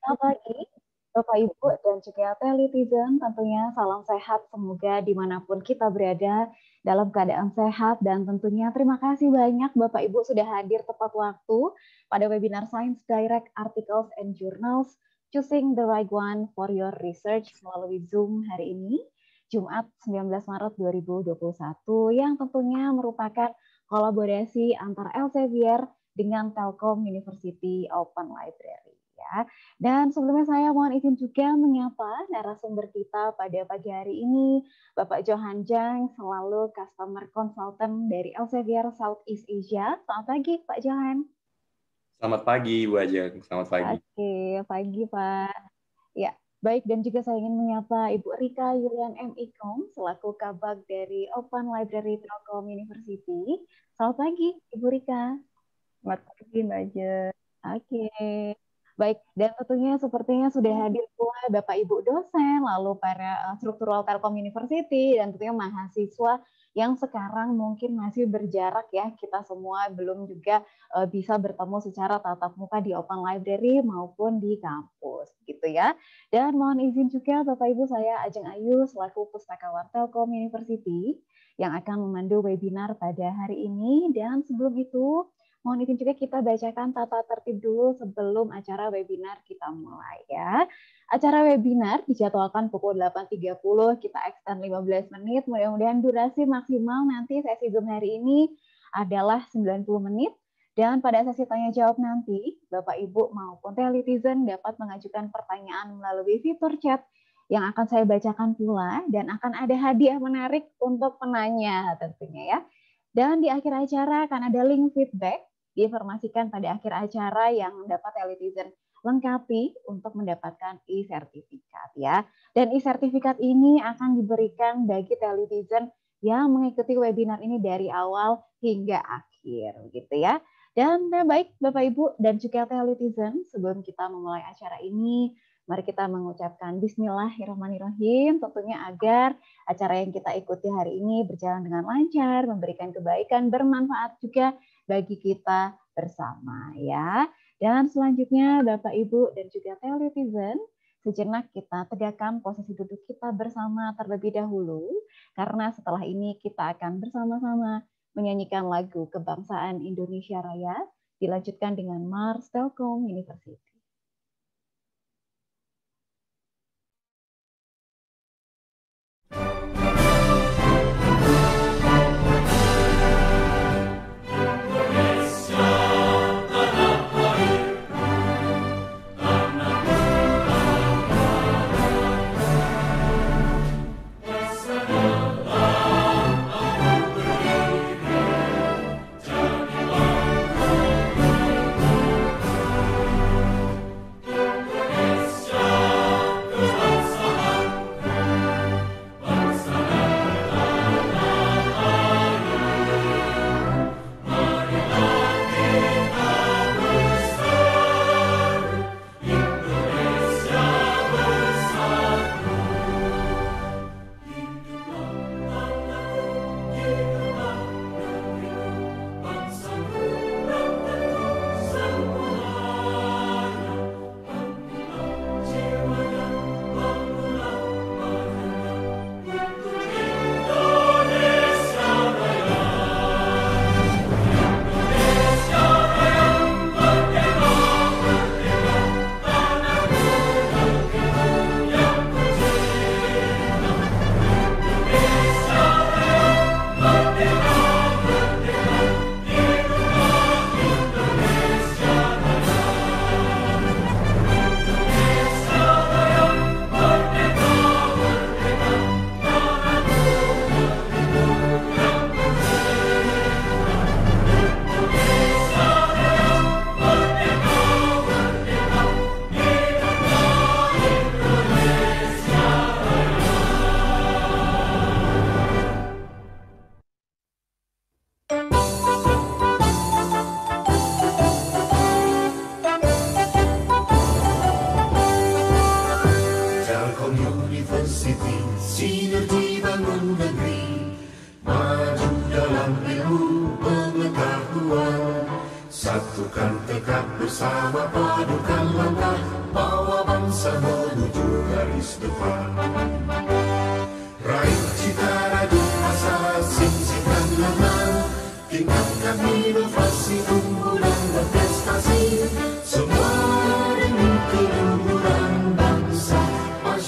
Selamat pagi, Bapak Ibu dan juga Telitizen. Tentunya salam sehat, semoga dimanapun kita berada dalam keadaan sehat. Dan tentunya terima kasih banyak Bapak Ibu sudah hadir tepat waktu pada webinar Science Direct Articles and Journals Choosing the Right One for Your Research melalui Zoom hari ini, Jumat 19 Maret 2021, yang tentunya merupakan kolaborasi antara Elsevier dengan Telkom University Open Library ya. Dan sebelumnya saya mohon izin juga menyapa narasumber kita pada pagi hari ini, Bapak Johan Jang, selalu customer consultant dari Elsevier Southeast Asia. Selamat pagi, Pak Johan. Selamat pagi, Bu Ajeng. Selamat pagi. Oke, pagi, Pak. Ya, Baik, dan juga saya ingin menyapa Ibu Rika Yulian M. Ikom, selaku kabak dari Open Library Trocom University. Selamat pagi, Ibu Rika. Selamat pagi, Mbak Oke. Baik, dan tentunya sepertinya sudah hmm. hadir pula Bapak Ibu dosen, lalu para eh, struktural Telkom University, dan tentunya mahasiswa yang sekarang mungkin masih berjarak ya, kita semua belum juga eh, bisa bertemu secara tatap muka di Open Library maupun di kampus gitu ya. Dan mohon izin juga Bapak Ibu saya Ajeng Ayu selaku Pustakawan Telkom University yang akan memandu webinar pada hari ini dan sebelum itu Mohon izin juga kita bacakan tata tertib dulu sebelum acara webinar kita mulai ya. Acara webinar dijadwalkan pukul 8.30, kita extend 15 menit. Mudah-mudahan durasi maksimal nanti sesi Zoom hari ini adalah 90 menit. Dan pada sesi tanya jawab nanti, Bapak Ibu maupun telitizen dapat mengajukan pertanyaan melalui fitur chat yang akan saya bacakan pula dan akan ada hadiah menarik untuk penanya tentunya ya. Dan di akhir acara akan ada link feedback diinformasikan pada akhir acara yang dapat elitizen lengkapi untuk mendapatkan e-sertifikat ya. Dan e-sertifikat ini akan diberikan bagi teletizen yang mengikuti webinar ini dari awal hingga akhir gitu ya. Dan nah baik Bapak Ibu dan juga teletizen sebelum kita memulai acara ini Mari kita mengucapkan bismillahirrahmanirrahim tentunya agar acara yang kita ikuti hari ini berjalan dengan lancar, memberikan kebaikan, bermanfaat juga bagi kita bersama ya. Dan selanjutnya Bapak Ibu dan juga Telitizen, sejenak kita tegakkan posisi duduk kita bersama terlebih dahulu karena setelah ini kita akan bersama-sama menyanyikan lagu kebangsaan Indonesia Raya dilanjutkan dengan Mars Telkom University.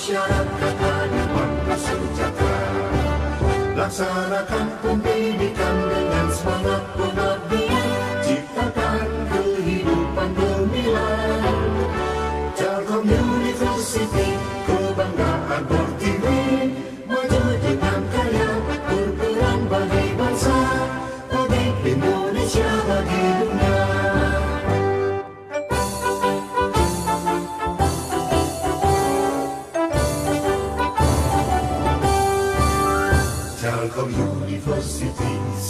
masyarakat dan senjata laksanakan pendidikan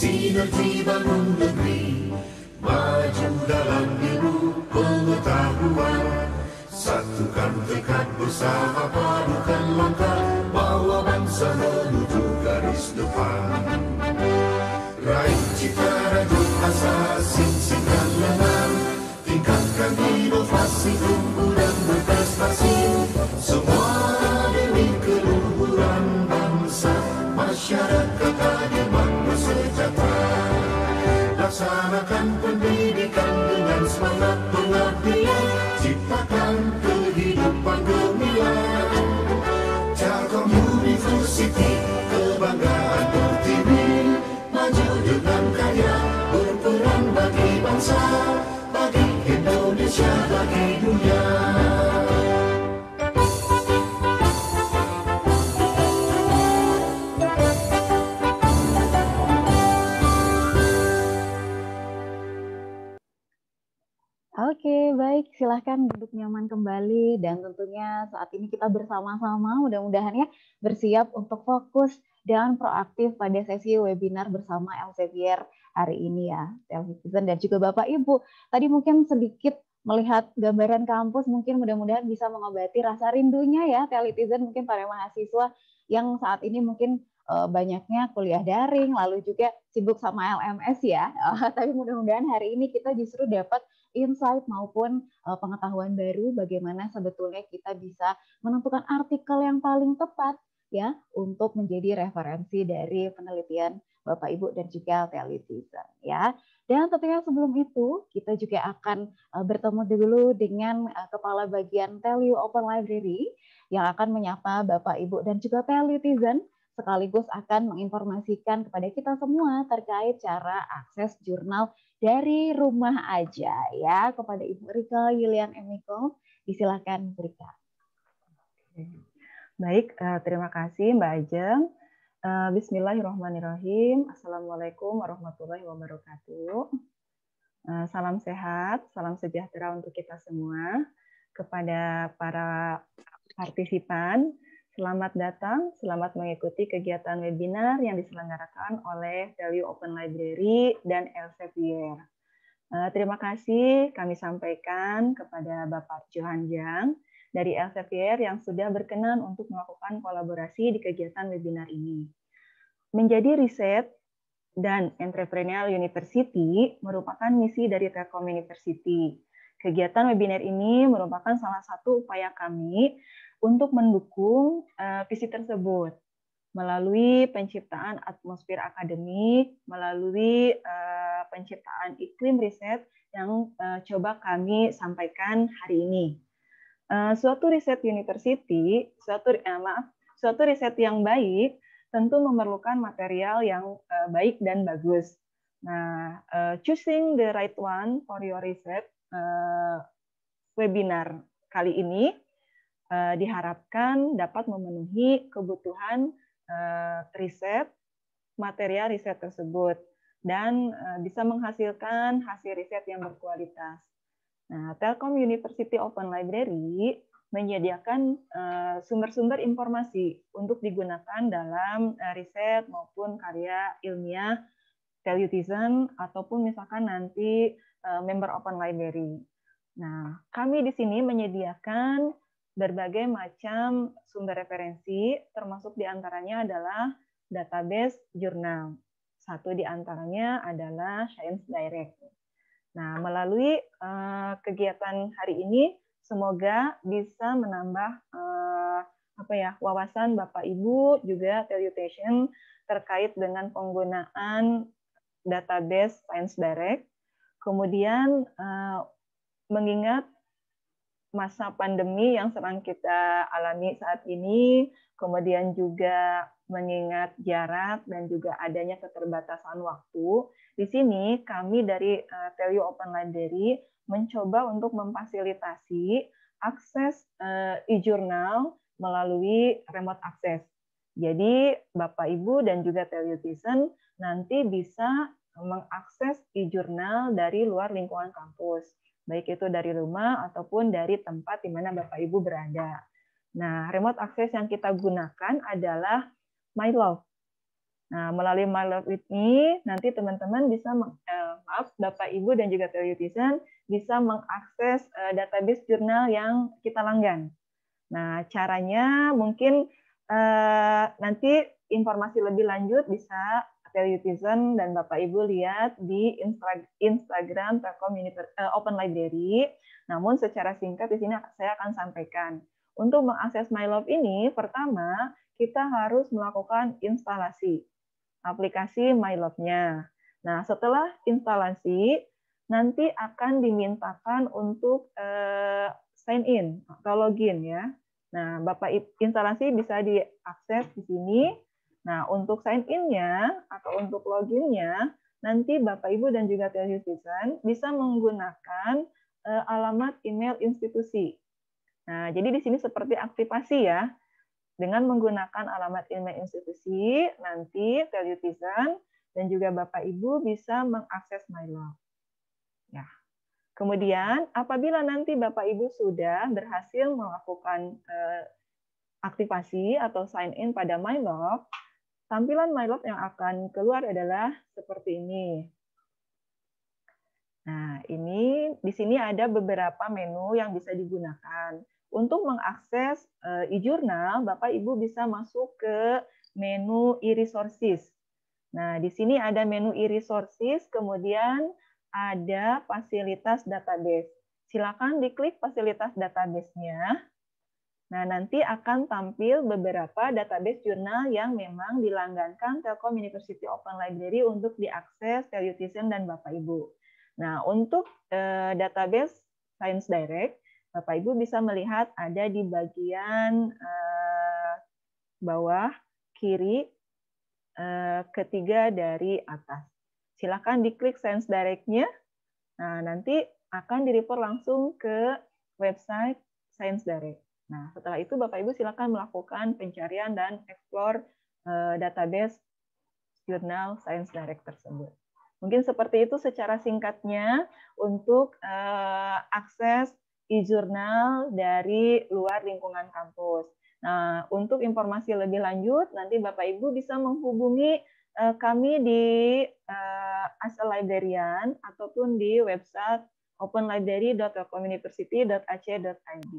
sinergi bangun negeri maju dalam ilmu pengetahuan satukan tekad bersama padukan langkah bawa bangsa menuju garis depan raih cita rajut asa singkirkan lengan tingkatkan inovasi tumbuh dan berprestasi semua demi keluhuran bangsa masyarakat sejahtera Laksanakan pendidikan dengan semangat pengabdian Ciptakan kehidupan gemilang Jakom University, kebanggaan pertiwi, Maju dengan kaya, berperan bagi bangsa Bagi Indonesia, bagi dunia Oke, baik. Silahkan duduk nyaman kembali. Dan tentunya saat ini kita bersama-sama mudah-mudahan ya bersiap untuk fokus dan proaktif pada sesi webinar bersama Elsevier hari ini ya, Elsevier dan juga Bapak Ibu. Tadi mungkin sedikit melihat gambaran kampus mungkin mudah-mudahan bisa mengobati rasa rindunya ya Telitizen mungkin para mahasiswa yang saat ini mungkin eh, banyaknya kuliah daring lalu juga sibuk sama LMS ya. tapi mudah-mudahan hari ini kita justru dapat insight maupun uh, pengetahuan baru bagaimana sebetulnya kita bisa menentukan artikel yang paling tepat ya untuk menjadi referensi dari penelitian Bapak Ibu dan juga Telitizen ya. Dan tentunya sebelum itu kita juga akan uh, bertemu dulu dengan uh, kepala bagian Telu Open Library yang akan menyapa Bapak Ibu dan juga Telitizen sekaligus akan menginformasikan kepada kita semua terkait cara akses jurnal dari rumah aja ya kepada Ibu Rika Yulian Emiko. Disilahkan Rika. Baik, eh, terima kasih Mbak Ajeng. Eh, Bismillahirrahmanirrahim. Assalamualaikum warahmatullahi wabarakatuh. Eh, salam sehat, salam sejahtera untuk kita semua. Kepada para partisipan, Selamat datang, selamat mengikuti kegiatan webinar yang diselenggarakan oleh Value Open Library dan Elsevier. Eh, terima kasih kami sampaikan kepada Bapak Johan Jang dari Elsevier yang sudah berkenan untuk melakukan kolaborasi di kegiatan webinar ini. Menjadi riset dan Entrepreneurial University merupakan misi dari Telkom University. Kegiatan webinar ini merupakan salah satu upaya kami untuk mendukung uh, visi tersebut melalui penciptaan atmosfer akademik, melalui uh, penciptaan iklim riset yang uh, coba kami sampaikan hari ini. Uh, suatu riset university, suatu eh, maaf, suatu riset yang baik tentu memerlukan material yang uh, baik dan bagus. Nah, uh, choosing the right one for your research uh, webinar kali ini Eh, diharapkan dapat memenuhi kebutuhan eh, riset material riset tersebut dan eh, bisa menghasilkan hasil riset yang berkualitas. Nah, Telkom University Open Library menyediakan sumber-sumber informasi untuk digunakan dalam riset maupun karya ilmiah Telutizen ataupun misalkan nanti member Open Library. Nah, kami di sini menyediakan berbagai macam sumber referensi, termasuk diantaranya adalah database jurnal. Satu diantaranya adalah Science Direct. Nah, melalui uh, kegiatan hari ini, semoga bisa menambah uh, apa ya wawasan Bapak Ibu juga Telutation terkait dengan penggunaan database Science Direct. Kemudian uh, mengingat masa pandemi yang sedang kita alami saat ini, kemudian juga mengingat jarak dan juga adanya keterbatasan waktu. Di sini kami dari uh, Telio Open Library mencoba untuk memfasilitasi akses eh, e-jurnal melalui remote access. Jadi Bapak Ibu dan juga Telio nanti bisa mengakses e-jurnal dari luar lingkungan kampus baik itu dari rumah ataupun dari tempat di mana Bapak Ibu berada. Nah, remote access yang kita gunakan adalah MyLove. Nah, melalui MyLove ini nanti teman-teman bisa eh, maaf Bapak Ibu dan juga teorisan bisa mengakses eh, database jurnal yang kita langgan. Nah, caranya mungkin eh, nanti informasi lebih lanjut bisa Periodism dan Bapak Ibu lihat di Instagram Telkom eh, Open Library. Namun secara singkat di sini saya akan sampaikan. Untuk mengakses MyLove ini, pertama kita harus melakukan instalasi aplikasi MyLove-nya. Nah, setelah instalasi, nanti akan dimintakan untuk eh, sign in atau login ya. Nah, Bapak instalasi bisa diakses di sini Nah, untuk sign in-nya atau untuk login-nya, nanti Bapak, Ibu, dan juga Teljusisan bisa menggunakan eh, alamat email institusi. Nah, jadi di sini seperti aktivasi ya. Dengan menggunakan alamat email institusi, nanti Teljusisan dan juga Bapak, Ibu bisa mengakses MyLog. Ya. Kemudian, apabila nanti Bapak, Ibu sudah berhasil melakukan eh, aktivasi atau sign in pada MyLog, Tampilan MyLab yang akan keluar adalah seperti ini. Nah, ini di sini ada beberapa menu yang bisa digunakan. Untuk mengakses eh, e-jurnal, Bapak Ibu bisa masuk ke menu e-resources. Nah, di sini ada menu e-resources, kemudian ada fasilitas database. Silakan diklik fasilitas database-nya. Nah, nanti akan tampil beberapa database jurnal yang memang dilanggankan Telkom University Open Library untuk diakses Telutism dan Bapak Ibu. Nah, untuk eh, database Science Direct, Bapak Ibu bisa melihat ada di bagian eh, bawah kiri eh, ketiga dari atas. Silakan diklik Science Direct-nya. Nah, nanti akan direport langsung ke website Science Direct. Nah, setelah itu Bapak Ibu silakan melakukan pencarian dan explore uh, database jurnal Science Direct tersebut. Mungkin seperti itu secara singkatnya untuk uh, akses e-jurnal dari luar lingkungan kampus. Nah, untuk informasi lebih lanjut nanti Bapak Ibu bisa menghubungi uh, kami di uh, eh, as a librarian ataupun di website openlibrary.webuniversity.ac.id.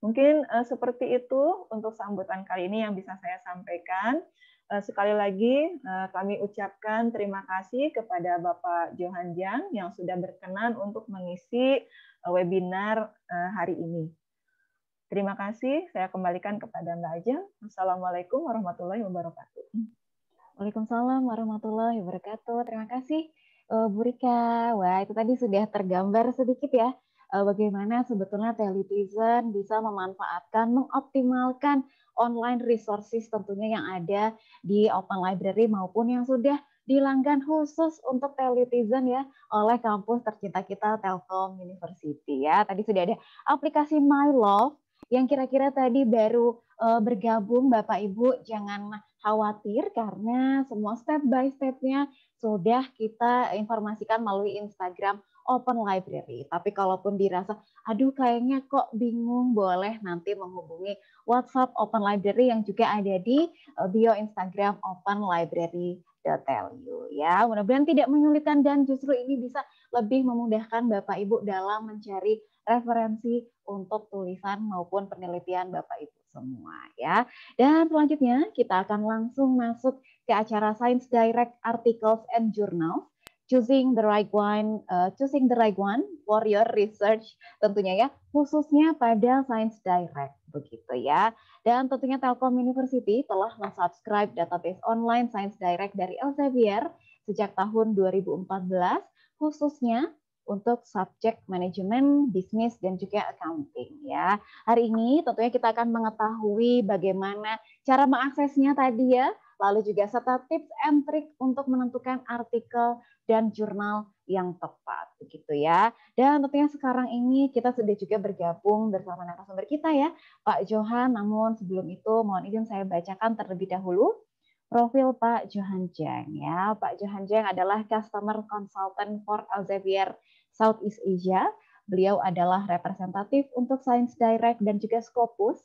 Mungkin uh, seperti itu untuk sambutan kali ini yang bisa saya sampaikan. Uh, sekali lagi uh, kami ucapkan terima kasih kepada Bapak Johan Jang yang sudah berkenan untuk mengisi uh, webinar uh, hari ini. Terima kasih. Saya kembalikan kepada Mbak Ajeng. Assalamualaikum warahmatullahi wabarakatuh. Waalaikumsalam warahmatullahi wabarakatuh. Terima kasih Bu Rika. Wah, itu tadi sudah tergambar sedikit ya Eh, bagaimana sebetulnya telitizen bisa memanfaatkan, mengoptimalkan online resources tentunya yang ada di Open Library maupun yang sudah dilanggan khusus untuk telitizen ya oleh kampus tercinta kita Telkom University ya. Tadi sudah ada aplikasi My Love yang kira-kira tadi baru uh, bergabung Bapak Ibu jangan khawatir karena semua step by stepnya sudah kita informasikan melalui Instagram open library. Tapi kalaupun dirasa, aduh kayaknya kok bingung, boleh nanti menghubungi WhatsApp open library yang juga ada di eh, bio Instagram open library you ya. Mudah-mudahan tidak menyulitkan dan justru ini bisa lebih memudahkan Bapak Ibu dalam mencari referensi untuk tulisan maupun penelitian Bapak Ibu semua ya. Dan selanjutnya kita akan langsung masuk ke acara Science Direct Articles and Journals choosing the right one, uh, choosing the right one for your research tentunya ya, khususnya pada Science Direct begitu ya. Dan tentunya Telkom University telah mensubscribe database online Science Direct dari Elsevier sejak tahun 2014 khususnya untuk subjek manajemen, bisnis, dan juga accounting. Ya, hari ini tentunya kita akan mengetahui bagaimana cara mengaksesnya tadi ya, lalu juga serta tips and trik untuk menentukan artikel dan jurnal yang tepat begitu ya. Dan tentunya sekarang ini kita sudah juga bergabung bersama narasumber kita ya, Pak Johan. Namun sebelum itu mohon izin saya bacakan terlebih dahulu profil Pak Johan Jeng ya. Pak Johan Jeng adalah customer consultant for Elsevier Southeast Asia. Beliau adalah representatif untuk Science Direct dan juga Scopus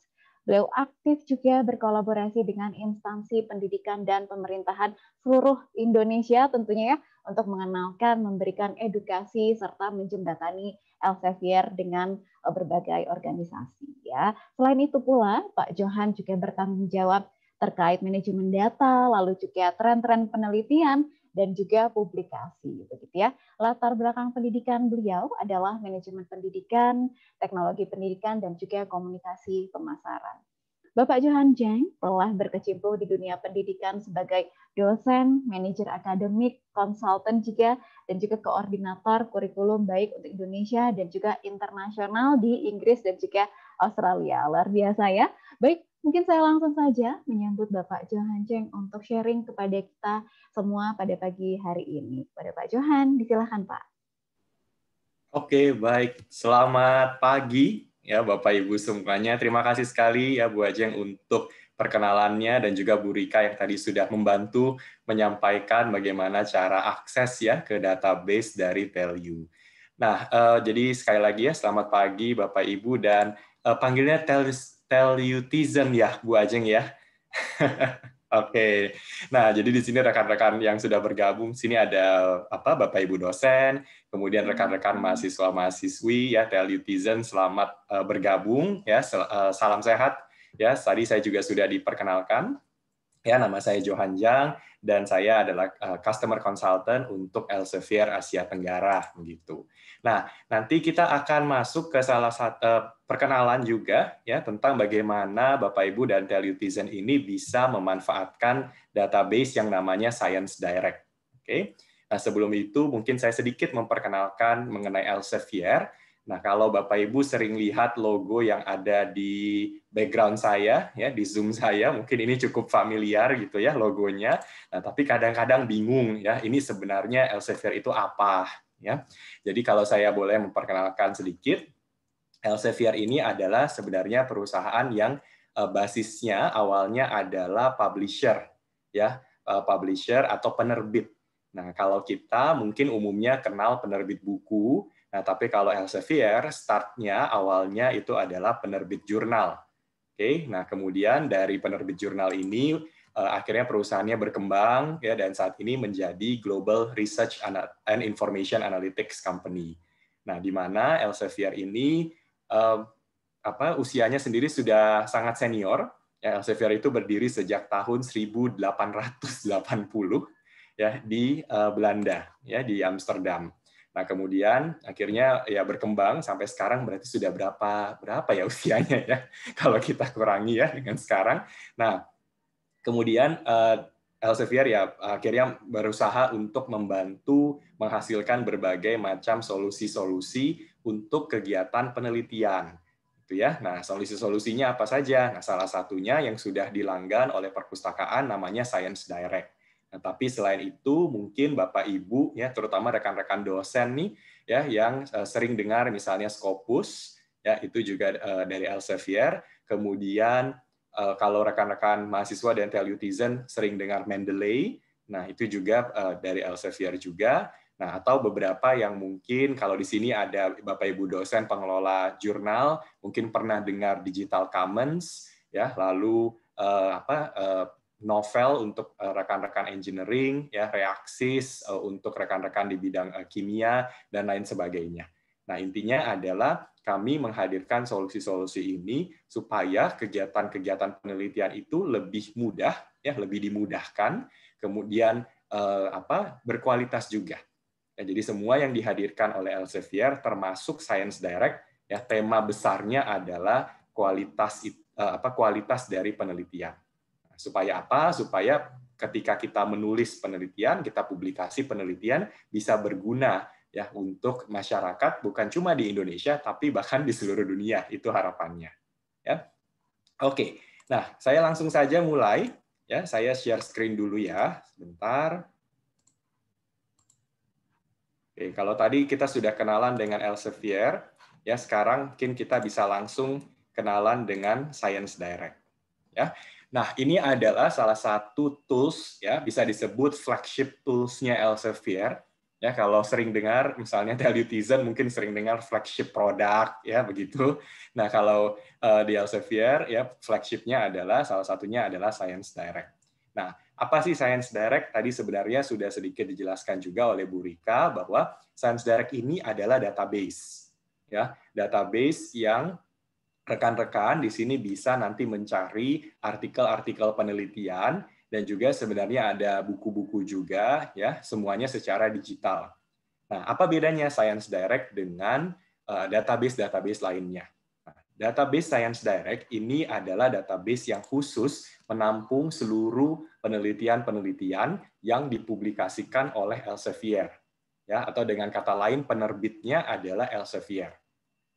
Beliau aktif juga berkolaborasi dengan instansi pendidikan dan pemerintahan seluruh Indonesia tentunya ya untuk mengenalkan, memberikan edukasi serta menjembatani Elsevier dengan eh, berbagai organisasi ya. Selain itu pula Pak Johan juga bertanggung jawab terkait manajemen data, lalu juga tren-tren penelitian dan juga publikasi begitu ya. Latar belakang pendidikan beliau adalah manajemen pendidikan, teknologi pendidikan dan juga komunikasi pemasaran. Bapak Johan Jeng telah berkecimpung di dunia pendidikan sebagai dosen, manajer akademik, konsultan juga, dan juga koordinator kurikulum baik untuk Indonesia dan juga internasional di Inggris dan juga Australia. Luar biasa ya. Baik, mungkin saya langsung saja menyambut Bapak Johan Jeng untuk sharing kepada kita semua pada pagi hari ini. Pada Pak Johan, disilahkan Pak. Oke, baik. Selamat pagi ya Bapak Ibu semuanya. Terima kasih sekali ya Bu Ajeng untuk perkenalannya dan juga Bu Rika yang tadi sudah membantu menyampaikan bagaimana cara akses ya ke database dari Telu. Nah, eh, jadi sekali lagi ya selamat pagi Bapak Ibu dan eh, panggilnya Tell Tellutizen ya Bu Ajeng ya. Oke. Okay. Nah, jadi di sini rekan-rekan yang sudah bergabung, sini ada apa Bapak Ibu dosen, kemudian hmm. rekan-rekan mahasiswa mahasiswi ya Telutizen selamat uh, bergabung ya sel, uh, salam sehat ya tadi saya juga sudah diperkenalkan ya nama saya Johan Jang dan saya adalah uh, customer consultant untuk Elsevier Asia Tenggara begitu. Nah nanti kita akan masuk ke salah satu uh, perkenalan juga ya tentang bagaimana Bapak Ibu dan Telutizen ini bisa memanfaatkan database yang namanya Science Direct. Oke. Okay? Nah, sebelum itu mungkin saya sedikit memperkenalkan mengenai Elsevier. Nah, kalau Bapak Ibu sering lihat logo yang ada di background saya ya di Zoom saya, mungkin ini cukup familiar gitu ya logonya. Nah, tapi kadang-kadang bingung ya, ini sebenarnya Elsevier itu apa ya. Jadi kalau saya boleh memperkenalkan sedikit, Elsevier ini adalah sebenarnya perusahaan yang eh, basisnya awalnya adalah publisher ya, eh, publisher atau penerbit Nah, kalau kita mungkin umumnya kenal penerbit buku, nah tapi kalau Elsevier startnya awalnya itu adalah penerbit jurnal. Oke, nah kemudian dari penerbit jurnal ini eh, akhirnya perusahaannya berkembang ya dan saat ini menjadi Global Research and Information Analytics Company. Nah, di mana Elsevier ini eh, apa usianya sendiri sudah sangat senior. Ya, Elsevier itu berdiri sejak tahun 1880 ya di uh, Belanda ya di Amsterdam. Nah, kemudian akhirnya ya berkembang sampai sekarang berarti sudah berapa berapa ya usianya ya kalau kita kurangi ya dengan sekarang. Nah, kemudian uh, Elsevier ya akhirnya berusaha untuk membantu menghasilkan berbagai macam solusi-solusi untuk kegiatan penelitian gitu ya. Nah, solusi-solusinya apa saja? Nah, salah satunya yang sudah dilanggan oleh perpustakaan namanya Science Direct Nah, tapi selain itu mungkin Bapak Ibu ya terutama rekan-rekan dosen nih ya yang eh, sering dengar misalnya Scopus ya itu juga eh, dari Elsevier, kemudian eh, kalau rekan-rekan mahasiswa dan Telutizen sering dengar Mendeley, nah itu juga dari Elsevier juga. Nah, atau beberapa yang mungkin kalau di sini ada Bapak Ibu dosen pengelola jurnal, mungkin pernah dengar Digital Commons ya, lalu apa novel untuk eh, rekan-rekan engineering, ya reaksis eh, untuk rekan-rekan di bidang eh, kimia dan lain sebagainya. Nah intinya adalah kami menghadirkan solusi-solusi ini supaya kegiatan-kegiatan penelitian itu lebih mudah, ya lebih dimudahkan, kemudian apa berkualitas juga. Ya, jadi semua yang dihadirkan oleh Elsevier termasuk Science Direct, ya tema besarnya adalah kualitas apa kualitas dari penelitian. Supaya apa? Supaya ketika kita menulis penelitian, kita publikasi penelitian bisa berguna ya untuk masyarakat bukan cuma di Indonesia tapi bahkan di seluruh dunia itu harapannya ya oke nah saya langsung saja mulai ya saya share screen dulu ya sebentar oke kalau tadi kita sudah kenalan dengan Elsevier ya sekarang mungkin kita bisa langsung kenalan dengan Science Direct ya Nah, ini adalah salah satu tools ya bisa disebut flagship toolsnya Elsevier. Ya, kalau sering dengar misalnya Telutizen mungkin sering dengar flagship product ya begitu. Nah, kalau uh, di Elsevier ya flagshipnya adalah salah satunya adalah Science Direct. Nah, apa sih Science Direct? Tadi sebenarnya sudah sedikit dijelaskan juga oleh Bu Rika bahwa Science Direct ini adalah database. Ya, database yang rekan-rekan di sini bisa nanti mencari artikel-artikel penelitian dan juga sebenarnya ada buku-buku juga ya semuanya secara digital. Nah, apa bedanya Science Direct dengan eh, database-database lainnya? Nah, database Science Direct ini adalah database yang khusus menampung seluruh penelitian-penelitian yang dipublikasikan oleh Elsevier. Ya, atau dengan kata lain penerbitnya adalah Elsevier.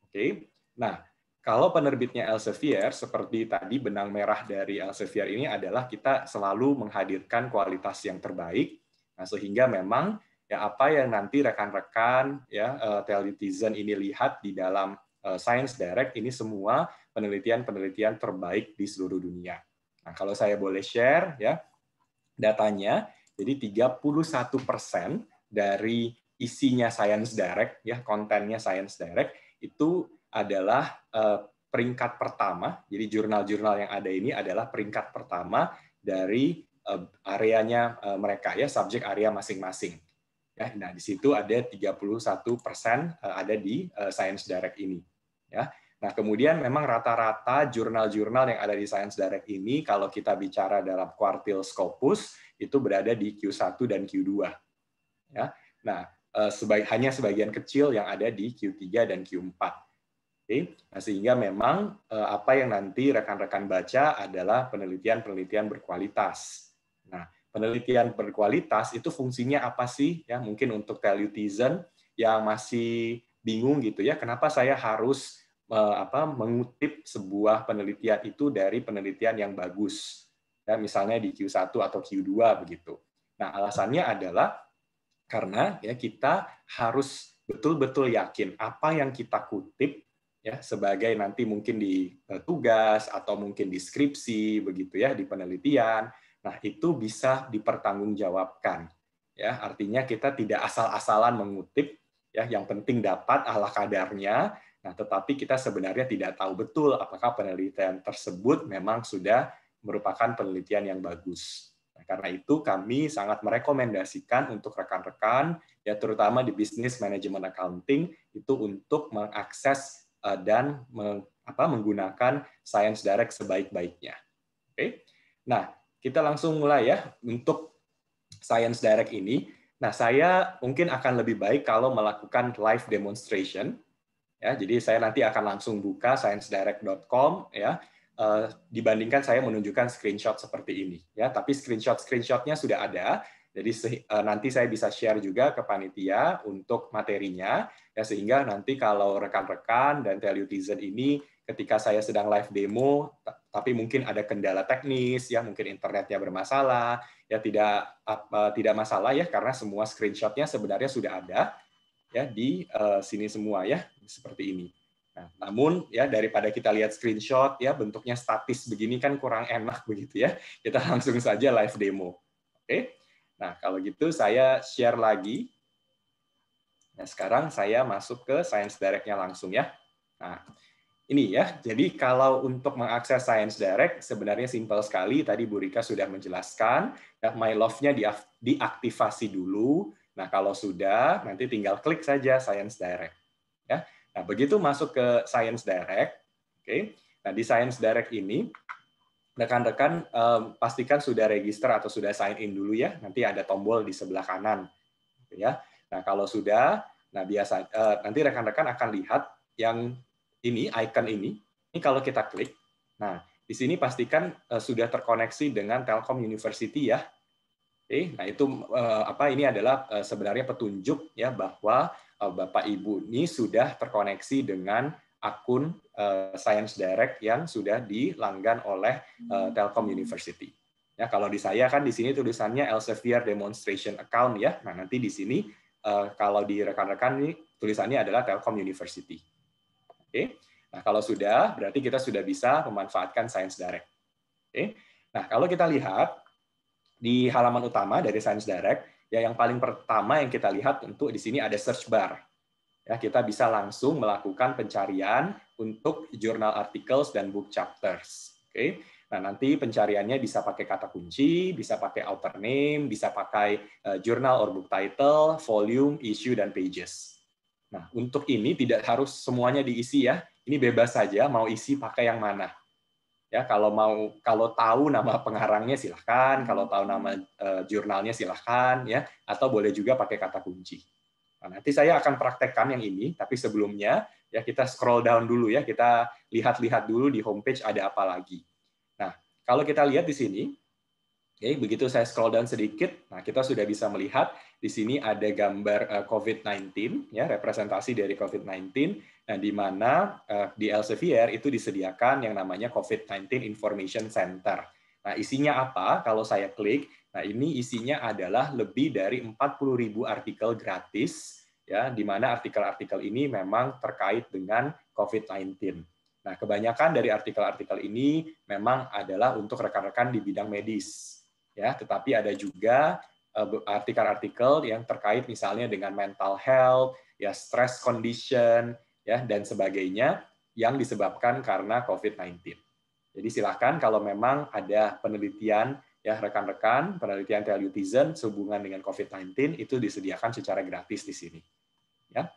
Oke. Nah, kalau penerbitnya Elsevier, seperti tadi benang merah dari Elsevier ini adalah kita selalu menghadirkan kualitas yang terbaik, nah, sehingga memang ya apa yang nanti rekan-rekan ya eh, teletizen ini lihat di dalam eh, Science Direct ini semua penelitian-penelitian terbaik di seluruh dunia. Nah, kalau saya boleh share ya datanya, jadi 31 persen dari isinya Science Direct, ya kontennya Science Direct itu adalah eh, peringkat pertama. Jadi jurnal-jurnal yang ada ini adalah peringkat pertama dari eh, areanya eh, mereka ya, subjek area masing-masing. Ya, nah di situ ada 31 persen ada di Science Direct ini. Ya, nah kemudian memang rata-rata jurnal-jurnal yang ada di Science Direct ini kalau kita bicara dalam kuartil Scopus itu berada di Q1 dan Q2. Ya, nah sebaik, hanya sebagian kecil yang ada di Q3 dan Q4 Oke, nah sehingga memang eh, apa yang nanti rekan-rekan baca adalah penelitian-penelitian berkualitas. Nah, penelitian berkualitas itu fungsinya apa sih? Ya, mungkin untuk telutizen yang masih bingung gitu ya, kenapa saya harus eh, apa mengutip sebuah penelitian itu dari penelitian yang bagus. Ya, misalnya di Q1 atau Q2 begitu. Nah, alasannya adalah karena ya kita harus betul-betul yakin apa yang kita kutip ya sebagai nanti mungkin di eh, tugas atau mungkin di skripsi begitu ya di penelitian. Nah, itu bisa dipertanggungjawabkan. Ya, artinya kita tidak asal-asalan mengutip ya yang penting dapat ala kadarnya. Nah, tetapi kita sebenarnya tidak tahu betul apakah penelitian tersebut memang sudah merupakan penelitian yang bagus. Nah, karena itu kami sangat merekomendasikan untuk rekan-rekan ya terutama di bisnis manajemen accounting itu untuk mengakses Eh, dan menggunakan Science Direct sebaik-baiknya. Oke, nah kita langsung mulai ya untuk Science Direct ini. Nah, saya mungkin akan lebih baik kalau melakukan live demonstration. Ya, jadi saya nanti akan langsung buka sciencedirect.com ya eh, dibandingkan saya menunjukkan screenshot seperti ini ya tapi screenshot screenshotnya sudah ada jadi e, nanti saya bisa share juga ke panitia untuk materinya, ya sehingga nanti kalau rekan-rekan dan teleutizen ini ketika saya sedang live demo, tapi mungkin ada kendala teknis, ya mungkin internetnya bermasalah, ya tidak e, tidak masalah ya karena semua screenshotnya sebenarnya sudah ada ya di e, sini semua ya seperti ini. Nah, namun ya daripada kita lihat screenshot ya bentuknya statis begini kan kurang enak begitu ya. Kita langsung saja live demo. Oke. Okay? Nah, kalau gitu saya share lagi. Nah, sekarang saya masuk ke Science Direct-nya langsung ya. Nah, ini ya. Jadi kalau untuk mengakses Science Direct sebenarnya simpel sekali. Tadi Bu Rika sudah menjelaskan. Nah, My Love-nya diaktifasi dulu. Nah, kalau sudah nanti tinggal klik saja Science Direct. Ya. Nah, begitu masuk ke Science Direct, oke. Okay. Nah, di Science Direct ini rekan-rekan um, pastikan sudah register atau sudah sign in dulu ya. Nanti ada tombol di sebelah kanan, gitu ya. Nah kalau sudah, nah biasa uh, nanti rekan-rekan akan lihat yang ini icon ini. Ini kalau kita klik, nah di sini pastikan uh, sudah terkoneksi dengan Telkom University ya. Oke, nah itu uh, apa ini adalah uh, sebenarnya petunjuk ya bahwa uh, Bapak Ibu ini sudah terkoneksi dengan akun uh, Science Direct yang sudah dilanggan oleh uh, Telkom University. Ya, kalau di saya kan di sini tulisannya Elsevier Demonstration Account ya. Nah, nanti di sini uh, kalau di rekan-rekan ini tulisannya adalah Telkom University. Oke. Okay. Nah, kalau sudah berarti kita sudah bisa memanfaatkan Science Direct. Oke. Okay. Nah, kalau kita lihat di halaman utama dari Science Direct, ya yang paling pertama yang kita lihat tentu di sini ada search bar Ya, kita bisa langsung melakukan pencarian untuk jurnal articles dan book chapters. Oke. Nah, nanti pencariannya bisa pakai kata kunci, bisa pakai author name, bisa pakai eh, jurnal or book title, volume, issue, dan pages. Nah, untuk ini tidak harus semuanya diisi ya. Ini bebas saja mau isi pakai yang mana. Ya, kalau mau kalau tahu nama pengarangnya silahkan, kalau tahu nama eh, jurnalnya silahkan ya, atau boleh juga pakai kata kunci. Nah, nanti saya akan praktekkan yang ini, tapi sebelumnya ya kita scroll down dulu ya, kita lihat-lihat dulu di homepage ada apa lagi. Nah, kalau kita lihat di sini, okay, begitu saya scroll down sedikit, nah kita sudah bisa melihat di sini ada gambar eh, COVID-19 ya, representasi dari COVID-19 nah di mana eh, di Elsevier itu disediakan yang namanya COVID-19 Information Center. Nah, isinya apa? Kalau saya klik, Nah, ini isinya adalah lebih dari 40.000 artikel gratis ya di mana artikel-artikel ini memang terkait dengan COVID-19. Nah, kebanyakan dari artikel-artikel ini memang adalah untuk rekan-rekan di bidang medis ya, tetapi ada juga eh, artikel-artikel yang terkait misalnya dengan mental health, ya stress condition, ya dan sebagainya yang disebabkan karena COVID-19. Jadi silahkan kalau memang ada penelitian ya rekan-rekan penelitian telemedicine sehubungan dengan COVID-19 itu disediakan secara gratis di sini. Ya.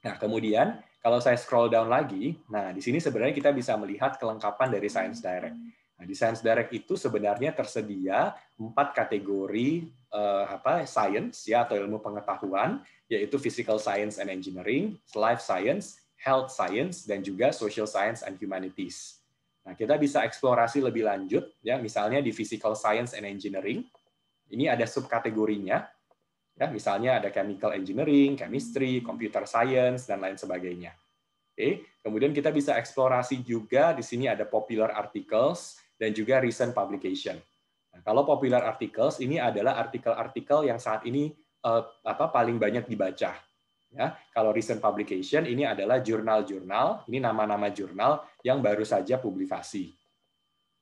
Nah, kemudian kalau saya scroll down lagi, nah di sini sebenarnya kita bisa melihat kelengkapan dari Science Direct. Nah, di Science Direct itu sebenarnya tersedia empat kategori eh, apa science ya atau ilmu pengetahuan yaitu physical science and engineering, life science, health science dan juga social science and humanities. Nah, kita bisa eksplorasi lebih lanjut, ya, misalnya di physical science and engineering. Ini ada subkategorinya, ya, misalnya ada chemical engineering, chemistry, computer science, dan lain sebagainya. Oke, kemudian kita bisa eksplorasi juga di sini ada popular articles dan juga recent publication. Nah, kalau popular articles ini adalah artikel-artikel yang saat ini eh, apa paling banyak dibaca Ya, kalau recent publication ini adalah jurnal-jurnal, ini nama-nama jurnal yang baru saja publikasi.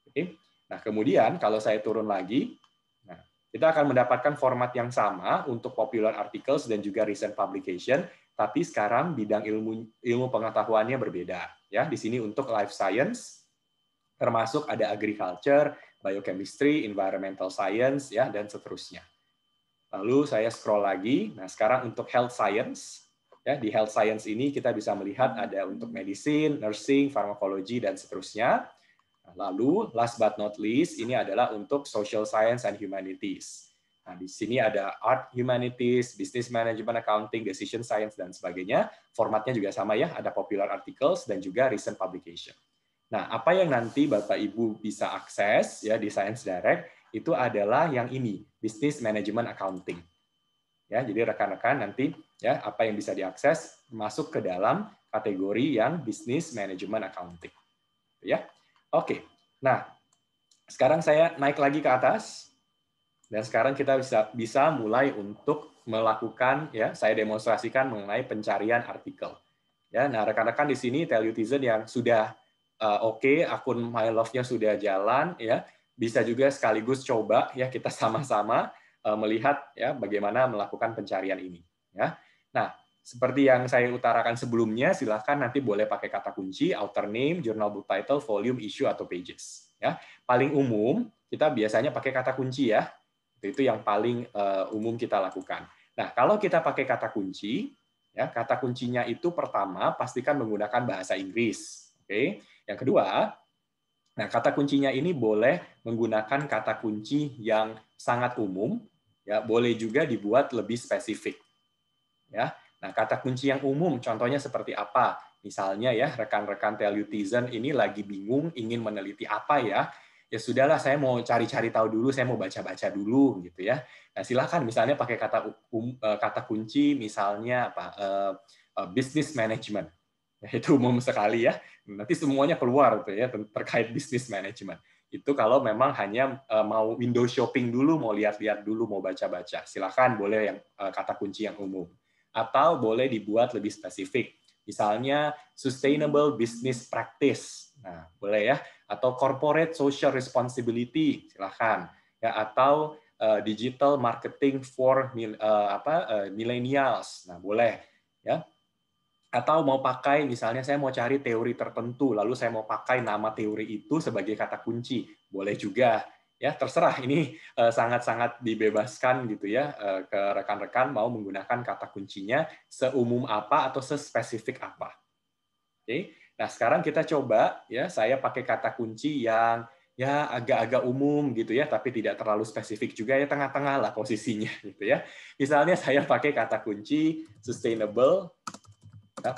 Oke. Nah, kemudian kalau saya turun lagi, nah, kita akan mendapatkan format yang sama untuk popular articles dan juga recent publication, tapi sekarang bidang ilmu ilmu pengetahuannya berbeda. Ya, di sini untuk life science termasuk ada agriculture, biochemistry, environmental science ya dan seterusnya. Lalu saya scroll lagi. Nah, sekarang untuk health science. Ya, di health science ini kita bisa melihat ada untuk medicine, nursing, farmakologi, dan seterusnya. Nah, lalu, last but not least, ini adalah untuk social science and humanities. Nah, di sini ada art humanities, business management accounting, decision science, dan sebagainya. Formatnya juga sama ya, ada popular articles dan juga recent publication. Nah, apa yang nanti Bapak Ibu bisa akses ya di Science Direct itu adalah yang ini, Business Management Accounting. Ya, jadi rekan-rekan nanti ya apa yang bisa diakses masuk ke dalam kategori yang Business Management Accounting. Ya. Oke. Nah, sekarang saya naik lagi ke atas dan sekarang kita bisa bisa mulai untuk melakukan ya saya demonstrasikan mengenai pencarian artikel. Ya, nah rekan-rekan di sini Telutizen yang sudah uh, oke okay, akun My Love-nya sudah jalan ya bisa juga sekaligus coba ya kita sama-sama eh, melihat ya bagaimana melakukan pencarian ini ya. Nah, seperti yang saya utarakan sebelumnya, silahkan nanti boleh pakai kata kunci, author name, journal book title, volume, issue, atau pages. Ya, paling umum kita biasanya pakai kata kunci ya. Itu yang paling eh, umum kita lakukan. Nah, kalau kita pakai kata kunci, ya kata kuncinya itu pertama pastikan menggunakan bahasa Inggris. Oke. Yang kedua, Nah, kata kuncinya ini boleh menggunakan kata kunci yang sangat umum, ya, boleh juga dibuat lebih spesifik. Ya. Nah, kata kunci yang umum contohnya seperti apa? Misalnya ya, rekan-rekan telutizen ini lagi bingung ingin meneliti apa ya? Ya sudahlah, saya mau cari-cari tahu dulu, saya mau baca-baca dulu gitu ya. Nah, silakan misalnya pakai kata um, eh, kata kunci misalnya apa? Uh, business management. Itu umum sekali ya. Nanti semuanya keluar tuh gitu ya terkait bisnis manajemen. Itu kalau memang hanya eh, mau window shopping dulu, mau lihat-lihat dulu, mau baca-baca. Silakan boleh yang eh, kata kunci yang umum. Atau boleh dibuat lebih spesifik. Misalnya sustainable business practice. Nah, boleh ya. Atau corporate social responsibility. Silakan. Ya atau uh, digital marketing for uh, apa uh, millennials. Nah, boleh ya atau mau pakai misalnya saya mau cari teori tertentu lalu saya mau pakai nama teori itu sebagai kata kunci boleh juga ya terserah ini eh, sangat-sangat dibebaskan gitu ya eh, ke rekan-rekan mau menggunakan kata kuncinya seumum apa atau sespesifik apa oke nah sekarang kita coba ya saya pakai kata kunci yang ya agak-agak umum gitu ya, tapi tidak terlalu spesifik juga ya tengah-tengah lah posisinya gitu ya. Misalnya saya pakai kata kunci sustainable ya,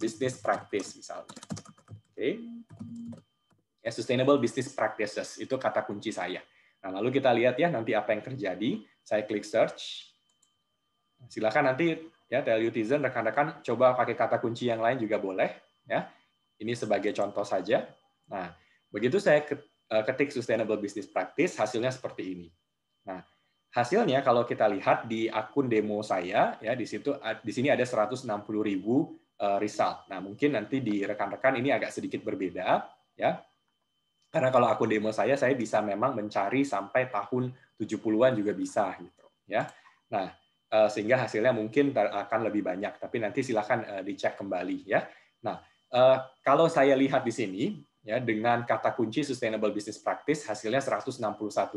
business practice misalnya. Oke. Okay. Ya, sustainable business practices itu kata kunci saya. Nah, lalu kita lihat ya nanti apa yang terjadi. Saya klik search. Silakan nanti ya Telutizen rekan-rekan coba pakai kata kunci yang lain juga boleh ya. Ini sebagai contoh saja. Nah, begitu saya eh, ketik sustainable business practice, hasilnya seperti ini. Nah, Hasilnya kalau kita lihat di akun demo saya ya di situ di sini ada 160 ribu eh, result. Nah, mungkin nanti di rekan-rekan ini agak sedikit berbeda ya. Karena kalau akun demo saya saya bisa memang mencari sampai tahun 70-an juga bisa gitu ya. Nah, eh, sehingga hasilnya mungkin akan lebih banyak, tapi nanti silahkan eh, dicek kembali ya. Nah, kalau saya lihat di sini ya dengan kata kunci sustainable business practice hasilnya 161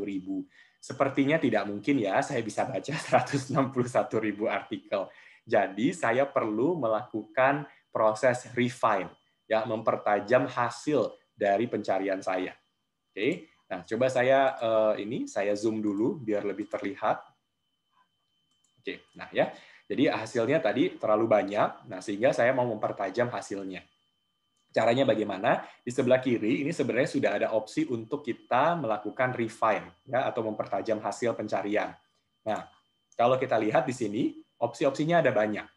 ribu Sepertinya tidak mungkin ya saya bisa baca 161 ribu artikel. Jadi saya perlu melakukan proses refine, ya mempertajam hasil dari pencarian saya. Oke, okay. nah coba saya uh, ini saya zoom dulu biar lebih terlihat. Oke, okay. nah ya, jadi hasilnya tadi terlalu banyak, nah sehingga saya mau mempertajam hasilnya. Caranya bagaimana? Di sebelah kiri ini sebenarnya sudah ada opsi untuk kita melakukan refine ya atau mempertajam hasil pencarian. Nah, kalau kita lihat di sini opsi-opsinya ada banyak.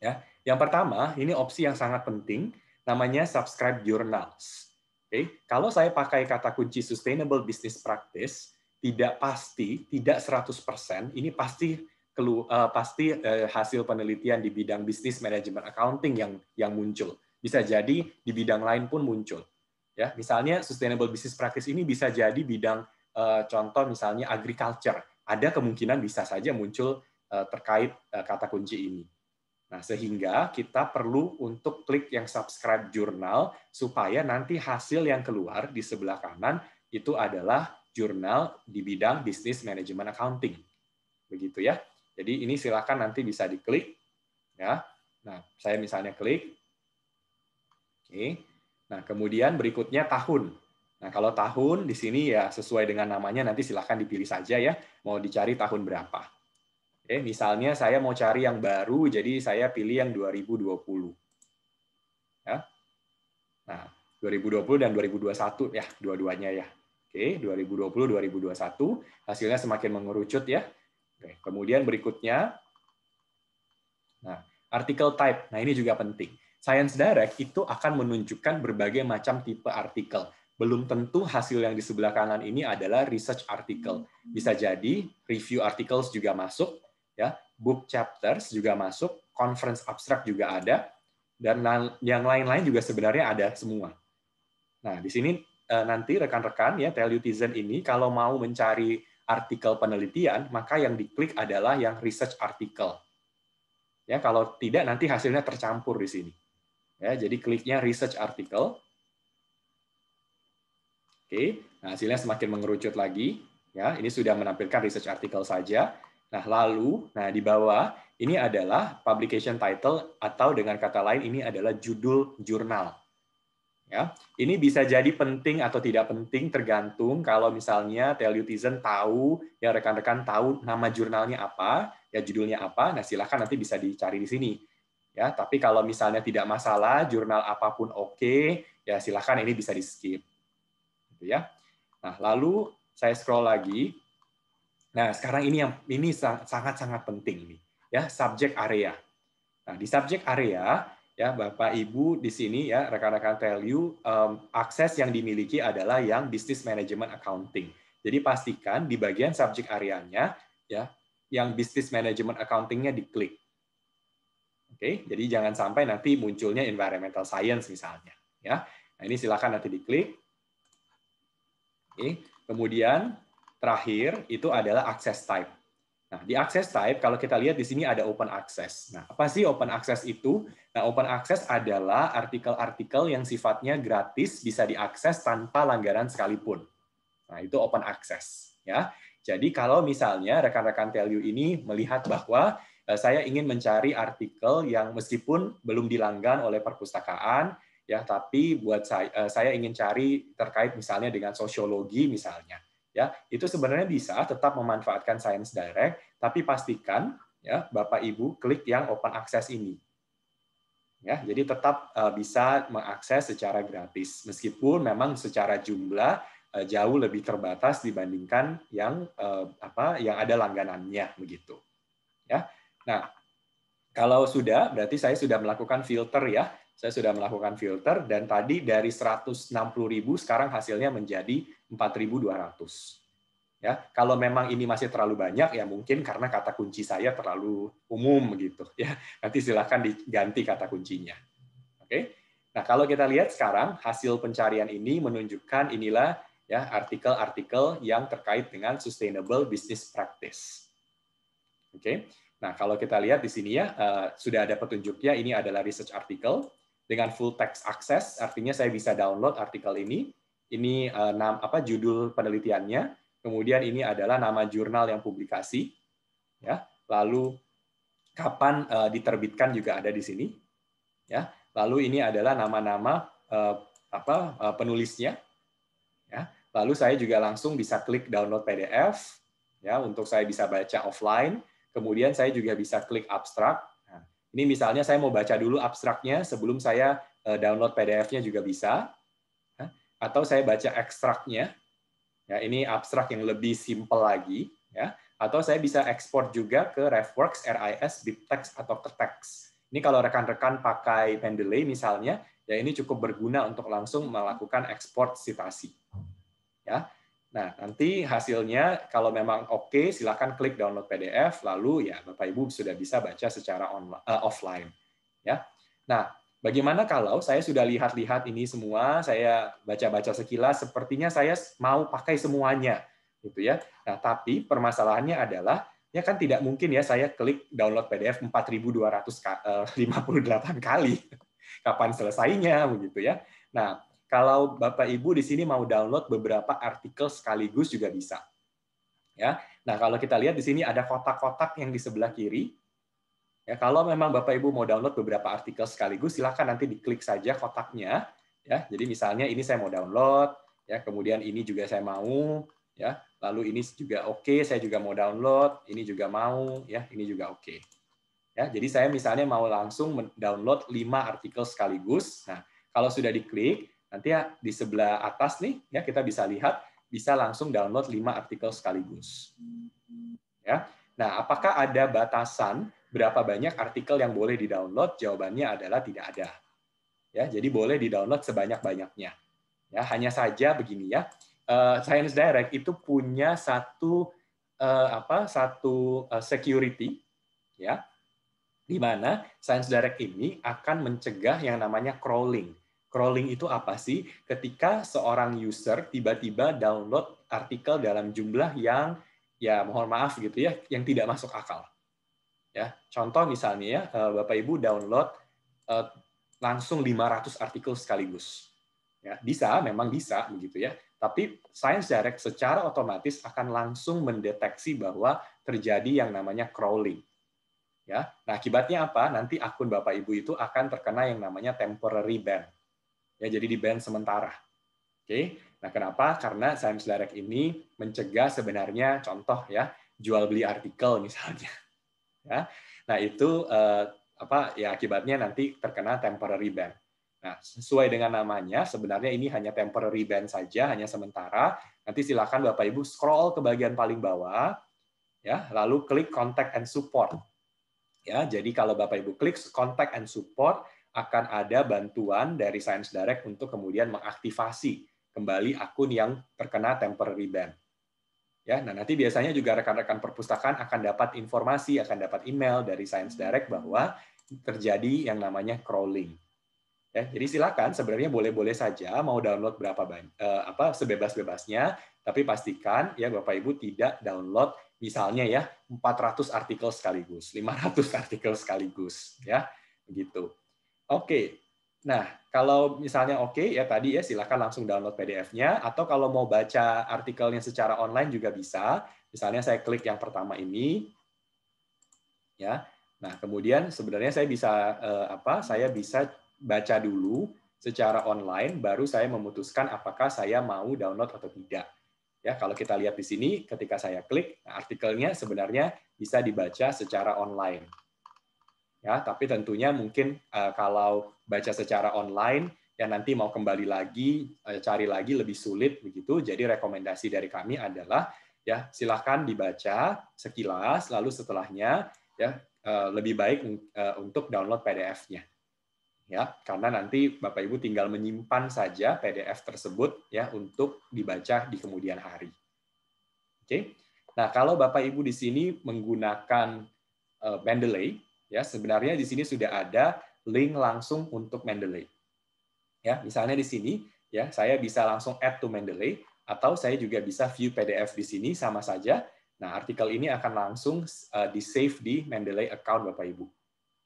Ya, yang pertama ini opsi yang sangat penting namanya subscribe journals. Oke, kalau saya pakai kata kunci sustainable business practice tidak pasti, tidak 100%, ini pasti kelu, eh, pasti eh, hasil penelitian di bidang bisnis manajemen accounting yang yang muncul bisa jadi di bidang lain pun muncul. Ya, misalnya sustainable business practice ini bisa jadi bidang eh, contoh misalnya agriculture. Ada kemungkinan bisa saja muncul eh, terkait eh, kata kunci ini. Nah, sehingga kita perlu untuk klik yang subscribe jurnal supaya nanti hasil yang keluar di sebelah kanan itu adalah jurnal di bidang business management accounting. Begitu ya. Jadi ini silakan nanti bisa diklik ya. Nah, saya misalnya klik Oke. Nah, kemudian berikutnya tahun. Nah, kalau tahun di sini ya sesuai dengan namanya nanti silahkan dipilih saja ya, mau dicari tahun berapa. Oke, misalnya saya mau cari yang baru, jadi saya pilih yang 2020. Ya. Nah, 2020 dan 2021 ya, dua-duanya ya. Oke, 2020, 2021, hasilnya semakin mengerucut ya. Oke, kemudian berikutnya, nah, artikel type. Nah, ini juga penting. Science Direct itu akan menunjukkan berbagai macam tipe artikel. Belum tentu hasil yang di sebelah kanan ini adalah research artikel. Bisa jadi review articles juga masuk, ya, book chapters juga masuk, conference abstract juga ada, dan yang lain-lain juga sebenarnya ada semua. Nah, di sini eh, nanti rekan-rekan ya Telutizen ini kalau mau mencari artikel penelitian, maka yang diklik adalah yang research artikel. Ya, kalau tidak nanti hasilnya tercampur di sini. Ya, jadi kliknya research article. Oke, nah hasilnya semakin mengerucut lagi. Ya, ini sudah menampilkan research article saja. Nah, lalu, nah di bawah ini adalah publication title atau dengan kata lain ini adalah judul jurnal. Ya, ini bisa jadi penting atau tidak penting tergantung kalau misalnya Telutizen tahu ya rekan-rekan tahu nama jurnalnya apa, ya judulnya apa. Nah, silahkan nanti bisa dicari di sini ya tapi kalau misalnya tidak masalah jurnal apapun oke okay, ya silahkan ini bisa di skip gitu ya nah lalu saya scroll lagi nah sekarang ini yang ini sangat sangat penting ini ya subjek area nah di subjek area ya bapak ibu di sini ya rekan-rekan you um, akses yang dimiliki adalah yang business management accounting jadi pastikan di bagian subjek areanya ya yang business management accountingnya diklik Oke, jadi jangan sampai nanti munculnya environmental science misalnya, ya. Nah, ini silakan nanti diklik. Oke, kemudian terakhir itu adalah access type. Nah, di access type kalau kita lihat di sini ada open access. Nah, apa sih open access itu? Nah, open access adalah artikel-artikel yang sifatnya gratis bisa diakses tanpa langgaran sekalipun. Nah, itu open access, ya. Jadi kalau misalnya rekan-rekan TLU ini melihat bahwa Eh, saya ingin mencari artikel yang meskipun belum dilanggan oleh perpustakaan ya tapi buat saya eh, saya ingin cari terkait misalnya dengan sosiologi misalnya ya itu sebenarnya bisa tetap memanfaatkan Science Direct tapi pastikan ya Bapak Ibu klik yang open access ini ya jadi tetap eh, bisa mengakses secara gratis meskipun memang secara jumlah jauh lebih terbatas dibandingkan yang apa yang ada langganannya begitu ya Nah, kalau sudah, berarti saya sudah melakukan filter ya. Saya sudah melakukan filter, dan tadi dari 160.000 sekarang hasilnya menjadi 4.200. Ya, kalau memang ini masih terlalu banyak, ya mungkin karena kata kunci saya terlalu umum gitu. Ya, nanti silahkan diganti kata kuncinya. Oke. Nah, kalau kita lihat sekarang hasil pencarian ini menunjukkan inilah ya artikel-artikel yang terkait dengan sustainable business practice. Oke. Nah, kalau kita lihat di sini ya, uh, sudah ada petunjuknya, ini adalah research article dengan full text access, artinya saya bisa download artikel ini. Ini uh, nam, apa judul penelitiannya, kemudian ini adalah nama jurnal yang publikasi. Ya, lalu kapan uh, diterbitkan juga ada di sini. Ya, lalu ini adalah nama-nama uh, apa uh, penulisnya. Ya, lalu saya juga langsung bisa klik download PDF ya untuk saya bisa baca offline Kemudian saya juga bisa klik abstrak. Nah, ini misalnya saya mau baca dulu abstraknya sebelum saya eh, download PDF-nya juga bisa. atau saya baca ekstraknya. Ya, ini abstrak yang lebih simple lagi. Ya. Atau saya bisa ekspor juga ke RefWorks, RIS, BibTeX, atau ke Text. Ini kalau rekan-rekan pakai Mendeley misalnya, ya ini cukup berguna untuk langsung melakukan ekspor citasi. Ya, Nah, nanti hasilnya kalau memang oke, okay, silakan klik download PDF, lalu ya Bapak Ibu sudah bisa baca secara online, uh, offline. Ya. Nah, bagaimana kalau saya sudah lihat-lihat ini semua, saya baca-baca sekilas, sepertinya saya mau pakai semuanya, gitu ya. Nah, tapi permasalahannya adalah ya kan tidak mungkin ya saya klik download PDF 4258 eh, kali. Kapan selesainya begitu ya. Nah, kalau Bapak Ibu di sini mau download beberapa artikel sekaligus juga bisa. Ya. Nah, kalau kita lihat di sini ada kotak-kotak yang di sebelah kiri. Ya, kalau memang Bapak Ibu mau download beberapa artikel sekaligus silahkan nanti diklik saja kotaknya ya. Jadi misalnya ini saya mau download, ya, kemudian ini juga saya mau, ya. Lalu ini juga oke, okay, saya juga mau download, ini juga mau, ya, ini juga oke. Okay. Ya, jadi saya misalnya mau langsung download 5 artikel sekaligus. Nah, kalau sudah diklik, Nanti ya di sebelah atas nih ya kita bisa lihat bisa langsung download 5 artikel sekaligus. Ya. Nah, apakah ada batasan berapa banyak artikel yang boleh di-download? Jawabannya adalah tidak ada. Ya, jadi boleh di-download sebanyak-banyaknya. Ya, hanya saja begini ya. Eh, Science Direct itu punya satu eh, apa? satu eh, security ya. Di mana Science Direct ini akan mencegah yang namanya crawling Crawling itu apa sih? Ketika seorang user tiba-tiba download artikel dalam jumlah yang ya mohon maaf gitu ya, yang tidak masuk akal. Ya, contoh misalnya ya, eh, Bapak Ibu download eh, langsung 500 artikel sekaligus. Ya, bisa, memang bisa begitu ya. Tapi Science Direct secara otomatis akan langsung mendeteksi bahwa terjadi yang namanya crawling. Ya, nah akibatnya apa? Nanti akun Bapak Ibu itu akan terkena yang namanya temporary ban ya jadi di band sementara. Oke. Nah, kenapa? Karena Sam's direct ini mencegah sebenarnya contoh ya jual beli artikel misalnya. Ya. Nah, itu eh, apa ya akibatnya nanti terkena temporary ban. Nah, sesuai dengan namanya, sebenarnya ini hanya temporary ban saja, hanya sementara. Nanti silakan Bapak Ibu scroll ke bagian paling bawah ya, lalu klik contact and support. Ya, jadi kalau Bapak Ibu klik contact and support, akan ada bantuan dari Science Direct untuk kemudian mengaktifasi kembali akun yang terkena temporary ban. Ya, nah nanti biasanya juga rekan-rekan perpustakaan akan dapat informasi, akan dapat email dari Science Direct bahwa terjadi yang namanya crawling. Ya, jadi silakan sebenarnya boleh-boleh saja mau download berapa banyak, eh, apa sebebas-bebasnya, tapi pastikan ya Bapak Ibu tidak download misalnya ya 400 artikel sekaligus, 500 artikel sekaligus ya, begitu. Oke. Nah, kalau misalnya oke okay, ya tadi ya silakan langsung download PDF-nya atau kalau mau baca artikelnya secara online juga bisa. Misalnya saya klik yang pertama ini. Ya. Nah, kemudian sebenarnya saya bisa eh, apa? Saya bisa baca dulu secara online baru saya memutuskan apakah saya mau download atau tidak. Ya, kalau kita lihat di sini ketika saya klik nah artikelnya sebenarnya bisa dibaca secara online ya tapi tentunya mungkin uh, kalau baca secara online ya nanti mau kembali lagi uh, cari lagi lebih sulit begitu jadi rekomendasi dari kami adalah ya silahkan dibaca sekilas lalu setelahnya ya uh, lebih baik uh, untuk download PDF-nya ya karena nanti Bapak Ibu tinggal menyimpan saja PDF tersebut ya untuk dibaca di kemudian hari. Oke. Okay? Nah, kalau Bapak Ibu di sini menggunakan uh, Mendeley Ya, sebenarnya di sini sudah ada link langsung untuk Mendeley. Ya, misalnya di sini ya saya bisa langsung add to Mendeley atau saya juga bisa view PDF di sini sama saja. Nah, artikel ini akan langsung uh, eh, di save di Mendeley account Bapak Ibu.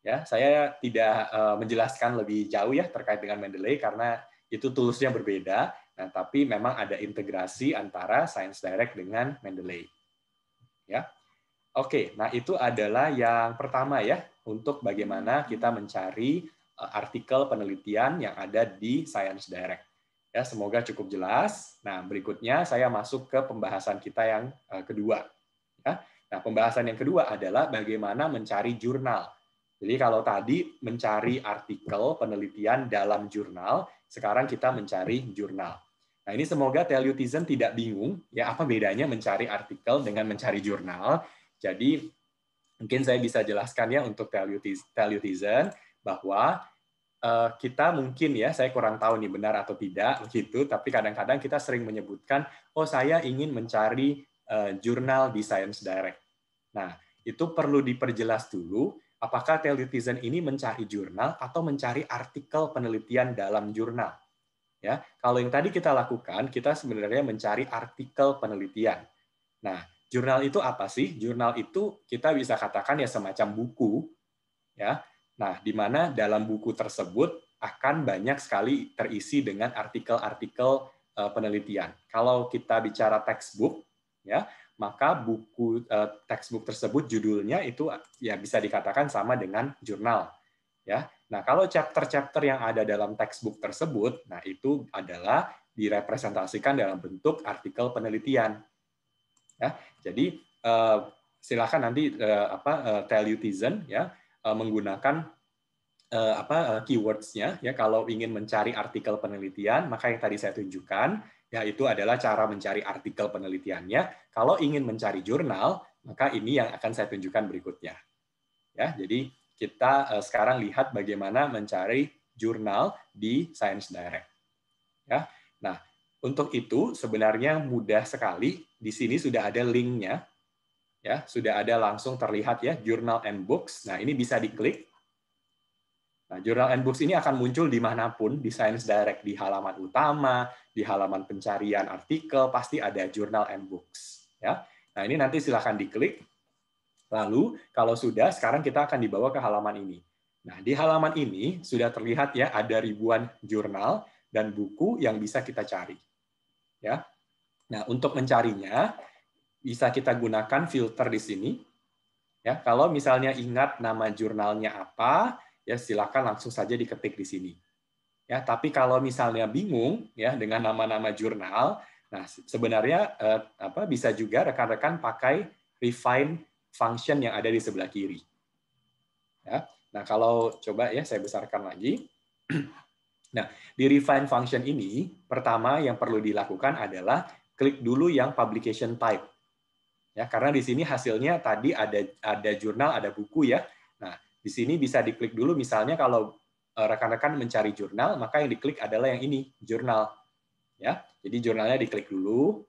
Ya, saya tidak uh, menjelaskan lebih jauh ya terkait dengan Mendeley karena itu tulusnya berbeda. Nah, tapi memang ada integrasi antara Science Direct dengan Mendeley. Ya. Oke, nah itu adalah yang pertama ya untuk bagaimana kita mencari eh, artikel penelitian yang ada di Science Direct. Ya, semoga cukup jelas. Nah, berikutnya saya masuk ke pembahasan kita yang eh, kedua. Ya, nah, pembahasan yang kedua adalah bagaimana mencari jurnal. Jadi kalau tadi mencari artikel penelitian dalam jurnal, sekarang kita mencari jurnal. Nah, ini semoga Telutizen tidak bingung ya apa bedanya mencari artikel dengan mencari jurnal jadi mungkin saya bisa jelaskan ya untuk Telutizen bahwa eh, kita mungkin ya saya kurang tahu nih benar atau tidak gitu tapi kadang-kadang kita sering menyebutkan oh saya ingin mencari eh, jurnal di Science Direct. Nah, itu perlu diperjelas dulu apakah Telutizen ini mencari jurnal atau mencari artikel penelitian dalam jurnal. Ya, kalau yang tadi kita lakukan, kita sebenarnya mencari artikel penelitian. Nah, Jurnal itu apa sih? Jurnal itu kita bisa katakan ya semacam buku ya. Nah, di mana dalam buku tersebut akan banyak sekali terisi dengan artikel-artikel eh, penelitian. Kalau kita bicara textbook ya, maka buku eh, textbook tersebut judulnya itu ya bisa dikatakan sama dengan jurnal ya. Nah, kalau chapter-chapter yang ada dalam textbook tersebut, nah itu adalah direpresentasikan dalam bentuk artikel penelitian. Ya. Jadi eh, silakan nanti uh, apa uh, ya menggunakan apa keywordsnya ya kalau ingin mencari artikel penelitian maka yang tadi saya tunjukkan yaitu adalah cara mencari artikel penelitiannya. Kalau ingin mencari jurnal maka ini yang akan saya tunjukkan berikutnya. Ya, jadi kita sekarang lihat bagaimana mencari jurnal di Science Direct. Ya. Nah, untuk itu sebenarnya mudah sekali. Di sini sudah ada linknya, ya sudah ada langsung terlihat ya Journal and Books. Nah ini bisa diklik. Nah, Journal and Books ini akan muncul di dimanapun di Science Direct, di halaman utama, di halaman pencarian artikel, pasti ada Journal and Books. Ya, nah ini nanti silahkan diklik. Lalu kalau sudah, sekarang kita akan dibawa ke halaman ini. Nah, di halaman ini sudah terlihat ya ada ribuan jurnal dan buku yang bisa kita cari ya. Nah, untuk mencarinya bisa kita gunakan filter di sini. Ya, kalau misalnya ingat nama jurnalnya apa, ya silakan langsung saja diketik di sini. Ya, tapi kalau misalnya bingung ya dengan nama-nama jurnal, nah sebenarnya eh, apa bisa juga rekan-rekan pakai refine function yang ada di sebelah kiri. Ya. Nah, kalau coba ya saya besarkan lagi. Nah, di refine function ini, pertama yang perlu dilakukan adalah klik dulu yang publication type. Ya, karena di sini hasilnya tadi ada ada jurnal, ada buku ya. Nah, di sini bisa diklik dulu misalnya kalau eh, rekan-rekan mencari jurnal, maka yang diklik adalah yang ini, jurnal. Ya. Jadi jurnalnya diklik dulu.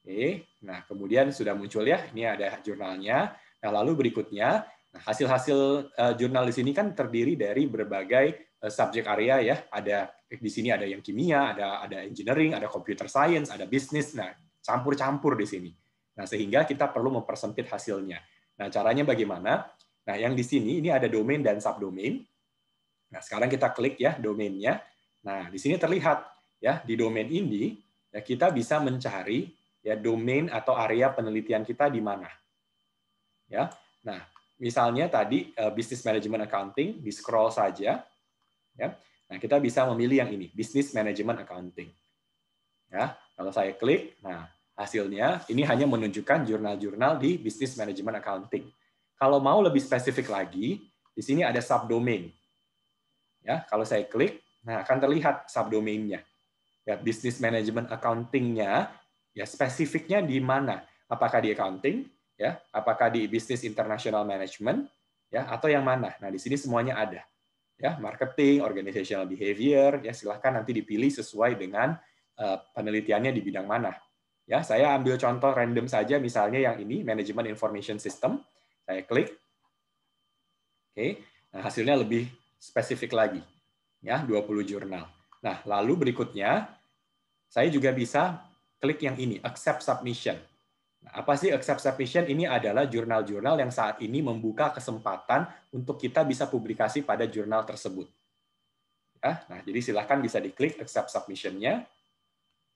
Oke. Nah, kemudian sudah muncul ya, ini ada jurnalnya. Nah, lalu berikutnya Nah, hasil-hasil uh, jurnal di sini kan terdiri dari berbagai uh, subjek area ya. Ada di sini ada yang kimia, ada ada engineering, ada computer science, ada bisnis. Nah, campur-campur di sini. Nah, sehingga kita perlu mempersempit hasilnya. Nah, caranya bagaimana? Nah, yang di sini ini ada domain dan subdomain. Nah, sekarang kita klik ya domainnya. Nah, di sini terlihat ya di domain ini ya kita bisa mencari ya domain atau area penelitian kita di mana. Ya. Nah, Misalnya tadi eh, business management accounting, di scroll saja, ya. Nah kita bisa memilih yang ini, business management accounting. Ya, kalau saya klik, nah hasilnya ini hanya menunjukkan jurnal-jurnal di business management accounting. Kalau mau lebih spesifik lagi, di sini ada subdomain. Ya, kalau saya klik, nah akan terlihat subdomainnya. Ya, business management accountingnya, ya spesifiknya di mana? Apakah di accounting? ya apakah di bisnis international management ya atau yang mana nah di sini semuanya ada ya marketing organizational behavior ya silahkan nanti dipilih sesuai dengan eh, penelitiannya di bidang mana ya saya ambil contoh random saja misalnya yang ini management information system saya klik oke nah hasilnya lebih spesifik lagi ya 20 jurnal nah lalu berikutnya saya juga bisa klik yang ini accept submission Nah, apa sih accept submission? Ini adalah jurnal-jurnal yang saat ini membuka kesempatan untuk kita bisa publikasi pada jurnal tersebut. Ya, nah, jadi silahkan bisa diklik accept submission-nya.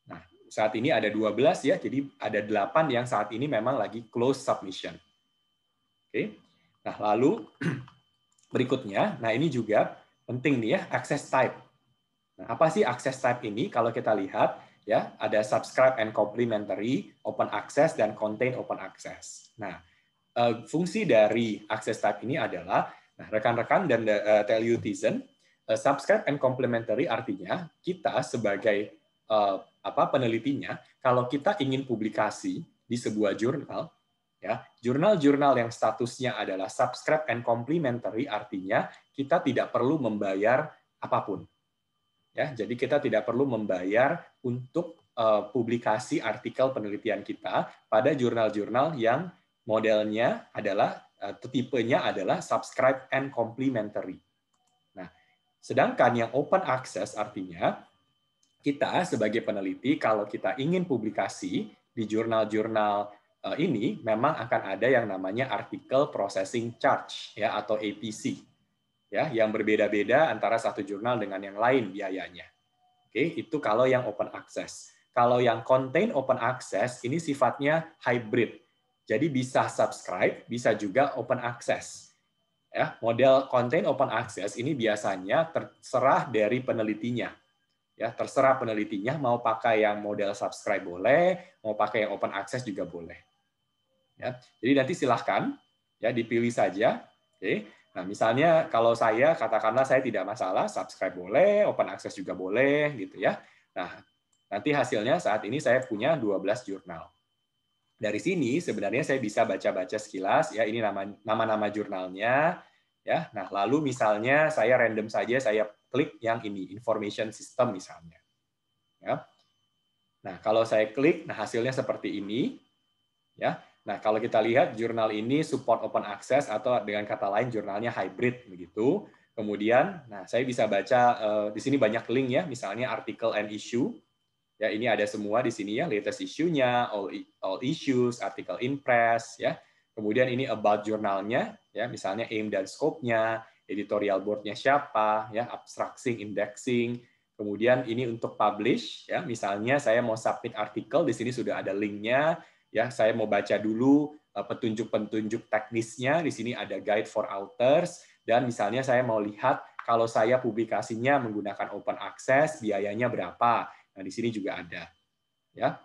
Nah, saat ini ada 12 ya, jadi ada 8 yang saat ini memang lagi close submission. Oke. Nah, lalu berikutnya, nah ini juga penting nih ya, access type. Nah, apa sih access type ini? Kalau kita lihat, ya ada subscribe and complimentary, open access dan contain open access. Nah, eh, fungsi dari access type ini adalah nah rekan-rekan dan uh, uh, subscribe and complimentary artinya kita sebagai uh, apa penelitinya kalau kita ingin publikasi di sebuah jurnal ya jurnal-jurnal yang statusnya adalah subscribe and complimentary artinya kita tidak perlu membayar apapun Ya, jadi kita tidak perlu membayar untuk uh, publikasi artikel penelitian kita pada jurnal-jurnal yang modelnya adalah uh, tipenya adalah subscribe and complimentary Nah, sedangkan yang open access artinya kita sebagai peneliti kalau kita ingin publikasi di jurnal-jurnal eh, ini memang akan ada yang namanya artikel processing charge ya atau APC ya yang berbeda-beda antara satu jurnal dengan yang lain biayanya. Oke, itu kalau yang open access. Kalau yang contain open access ini sifatnya hybrid. Jadi bisa subscribe, bisa juga open access. Ya, model contain open access ini biasanya terserah dari penelitinya. Ya, terserah penelitinya mau pakai yang model subscribe boleh, mau pakai yang open access juga boleh. Ya, jadi nanti silahkan ya dipilih saja. Oke. Nah, misalnya kalau saya katakanlah saya tidak masalah, subscribe boleh, open access juga boleh gitu ya. Nah, nanti hasilnya saat ini saya punya 12 jurnal. Dari sini sebenarnya saya bisa baca-baca sekilas ya ini nama-nama jurnalnya ya. Nah, lalu misalnya saya random saja saya klik yang ini information system misalnya. Ya. Nah, kalau saya klik nah hasilnya seperti ini ya. Nah, kalau kita lihat jurnal ini support open access atau dengan kata lain jurnalnya hybrid begitu. Kemudian, nah saya bisa baca uh, di sini banyak link ya, misalnya artikel and issue. Ya, ini ada semua di sini ya, latest issue-nya, all all issues, artikel in press ya. Kemudian ini about jurnalnya ya, misalnya aim dan scope-nya, editorial board-nya siapa ya, abstracting indexing. Kemudian ini untuk publish ya, misalnya saya mau submit artikel di sini sudah ada link-nya, Ya, saya mau baca dulu eh, petunjuk-petunjuk teknisnya. Di sini ada guide for authors dan misalnya saya mau lihat kalau saya publikasinya menggunakan open access, biayanya berapa. Nah, di sini juga ada. Ya.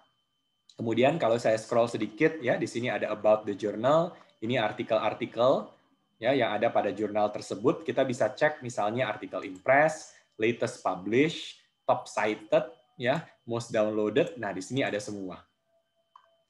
Kemudian kalau saya scroll sedikit ya, di sini ada about the journal, ini artikel-artikel ya yang ada pada jurnal tersebut. Kita bisa cek misalnya artikel impress, latest publish, top cited, ya, most downloaded. Nah, di sini ada semua.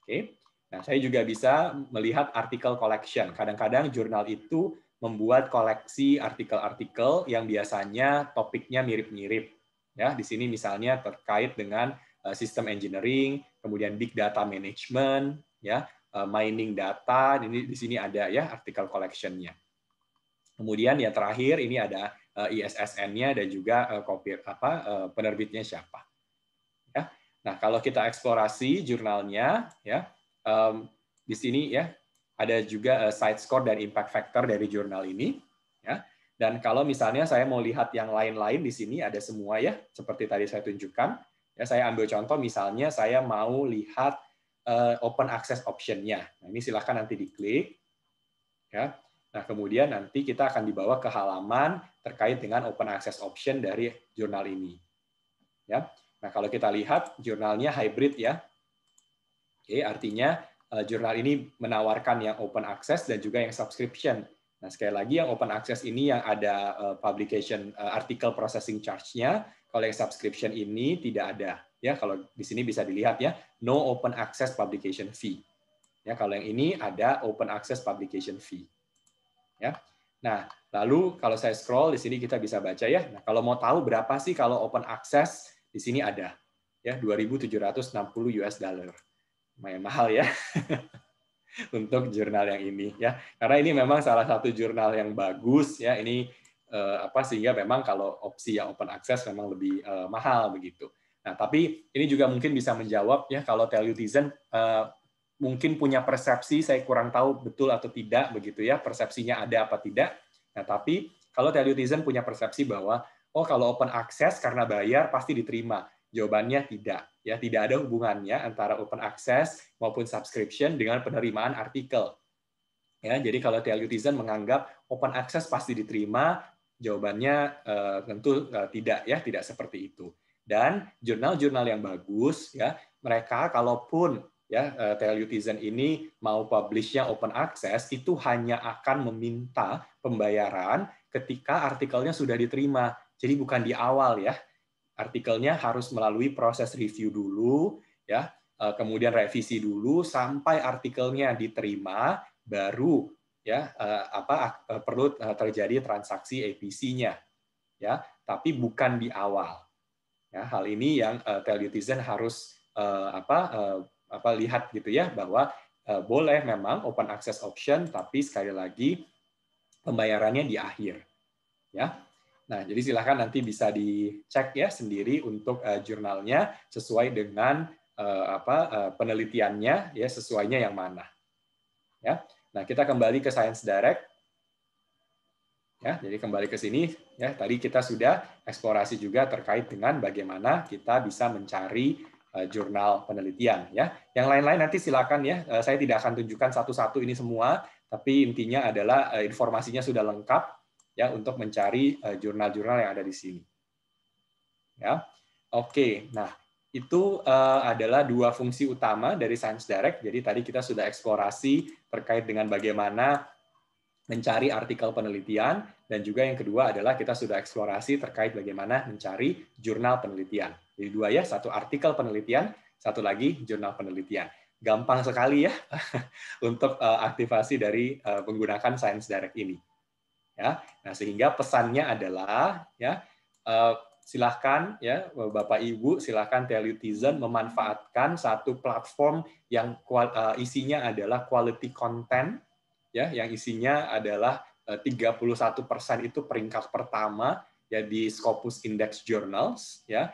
Okay? Nah, saya juga bisa melihat artikel collection. Kadang-kadang jurnal itu membuat koleksi artikel-artikel yang biasanya topiknya mirip-mirip. Ya, di sini misalnya terkait dengan eh, sistem engineering, kemudian big data management, ya, eh, mining data. Ini di sini ada ya artikel collection-nya. Kemudian yang terakhir ini ada eh, ISSN-nya dan juga copy apa penerbitnya siapa. Nah, kalau kita eksplorasi jurnalnya, ya um, di sini ya ada juga uh, side score dan impact factor dari jurnal ini. Ya. Dan kalau misalnya saya mau lihat yang lain-lain di sini ada semua ya, seperti tadi saya tunjukkan. Ya, saya ambil contoh misalnya saya mau lihat uh, open access optionnya. Nah, ini silahkan nanti diklik. Ya. Nah, kemudian nanti kita akan dibawa ke halaman terkait dengan open access option dari jurnal ini. Ya. Nah, kalau kita lihat jurnalnya hybrid ya. Oke, artinya eh, jurnal ini menawarkan yang open access dan juga yang subscription. Nah, sekali lagi yang open access ini yang ada eh, publication eh, artikel processing charge-nya, kalau yang subscription ini tidak ada. Ya, kalau di sini bisa dilihat ya, no open access publication fee. Ya, kalau yang ini ada open access publication fee. Ya. Nah, lalu kalau saya scroll di sini kita bisa baca ya. Nah, kalau mau tahu berapa sih kalau open access di sini ada ya 2.760 US dollar. Lumayan mahal ya untuk jurnal yang ini ya. Karena ini memang salah satu jurnal yang bagus ya. Ini eh, apa sehingga memang kalau opsi yang open access memang lebih eh, mahal begitu. Nah, tapi ini juga mungkin bisa menjawab ya kalau Telutizen eh, mungkin punya persepsi saya kurang tahu betul atau tidak begitu ya, persepsinya ada apa tidak. Nah, tapi kalau Telutizen punya persepsi bahwa oh kalau open access karena bayar pasti diterima. Jawabannya tidak. Ya, tidak ada hubungannya antara open access maupun subscription dengan penerimaan artikel. Ya, jadi kalau Telutism menganggap open access pasti diterima, jawabannya eh, tentu eh, tidak ya, tidak seperti itu. Dan jurnal-jurnal yang bagus ya, mereka kalaupun ya eh, Telutism ini mau publishnya open access itu hanya akan meminta pembayaran ketika artikelnya sudah diterima. Jadi bukan di awal ya. Artikelnya harus melalui proses review dulu ya, e, kemudian revisi dulu sampai artikelnya diterima baru ya e, apa e, perlu terjadi transaksi APC-nya ya, tapi bukan di awal. Ya, hal ini yang uh, teletizen harus uh, apa uh, apa lihat gitu ya bahwa uh, boleh memang open access option tapi sekali lagi pembayarannya di akhir. Ya, Nah, jadi silahkan nanti bisa dicek ya sendiri untuk uh, jurnalnya sesuai dengan uh, apa uh, penelitiannya ya sesuainya yang mana. Ya. Nah, kita kembali ke Science Direct. Ya, jadi kembali ke sini ya. Tadi kita sudah eksplorasi juga terkait dengan bagaimana kita bisa mencari jurnal penelitian ya. Yang lain-lain nanti silakan ya. saya tidak akan tunjukkan satu-satu ini semua, tapi intinya adalah informasinya sudah lengkap ya untuk mencari eh, jurnal-jurnal yang ada di sini. Ya. Oke. Nah, itu uh, adalah dua fungsi utama dari Science Direct. Jadi tadi kita sudah eksplorasi terkait dengan bagaimana mencari artikel penelitian dan juga yang kedua adalah kita sudah eksplorasi terkait bagaimana mencari jurnal penelitian. Jadi dua ya, satu artikel penelitian, satu lagi jurnal penelitian. Gampang sekali ya untuk eh, aktivasi dari uh, menggunakan Science Direct ini. Ya. Nah, sehingga pesannya adalah ya eh, silahkan ya Bapak Ibu silahkan Telutizen memanfaatkan satu platform yang eh, isinya adalah quality content ya yang isinya adalah eh, satu persen itu peringkat pertama ya di Scopus Index Journals ya.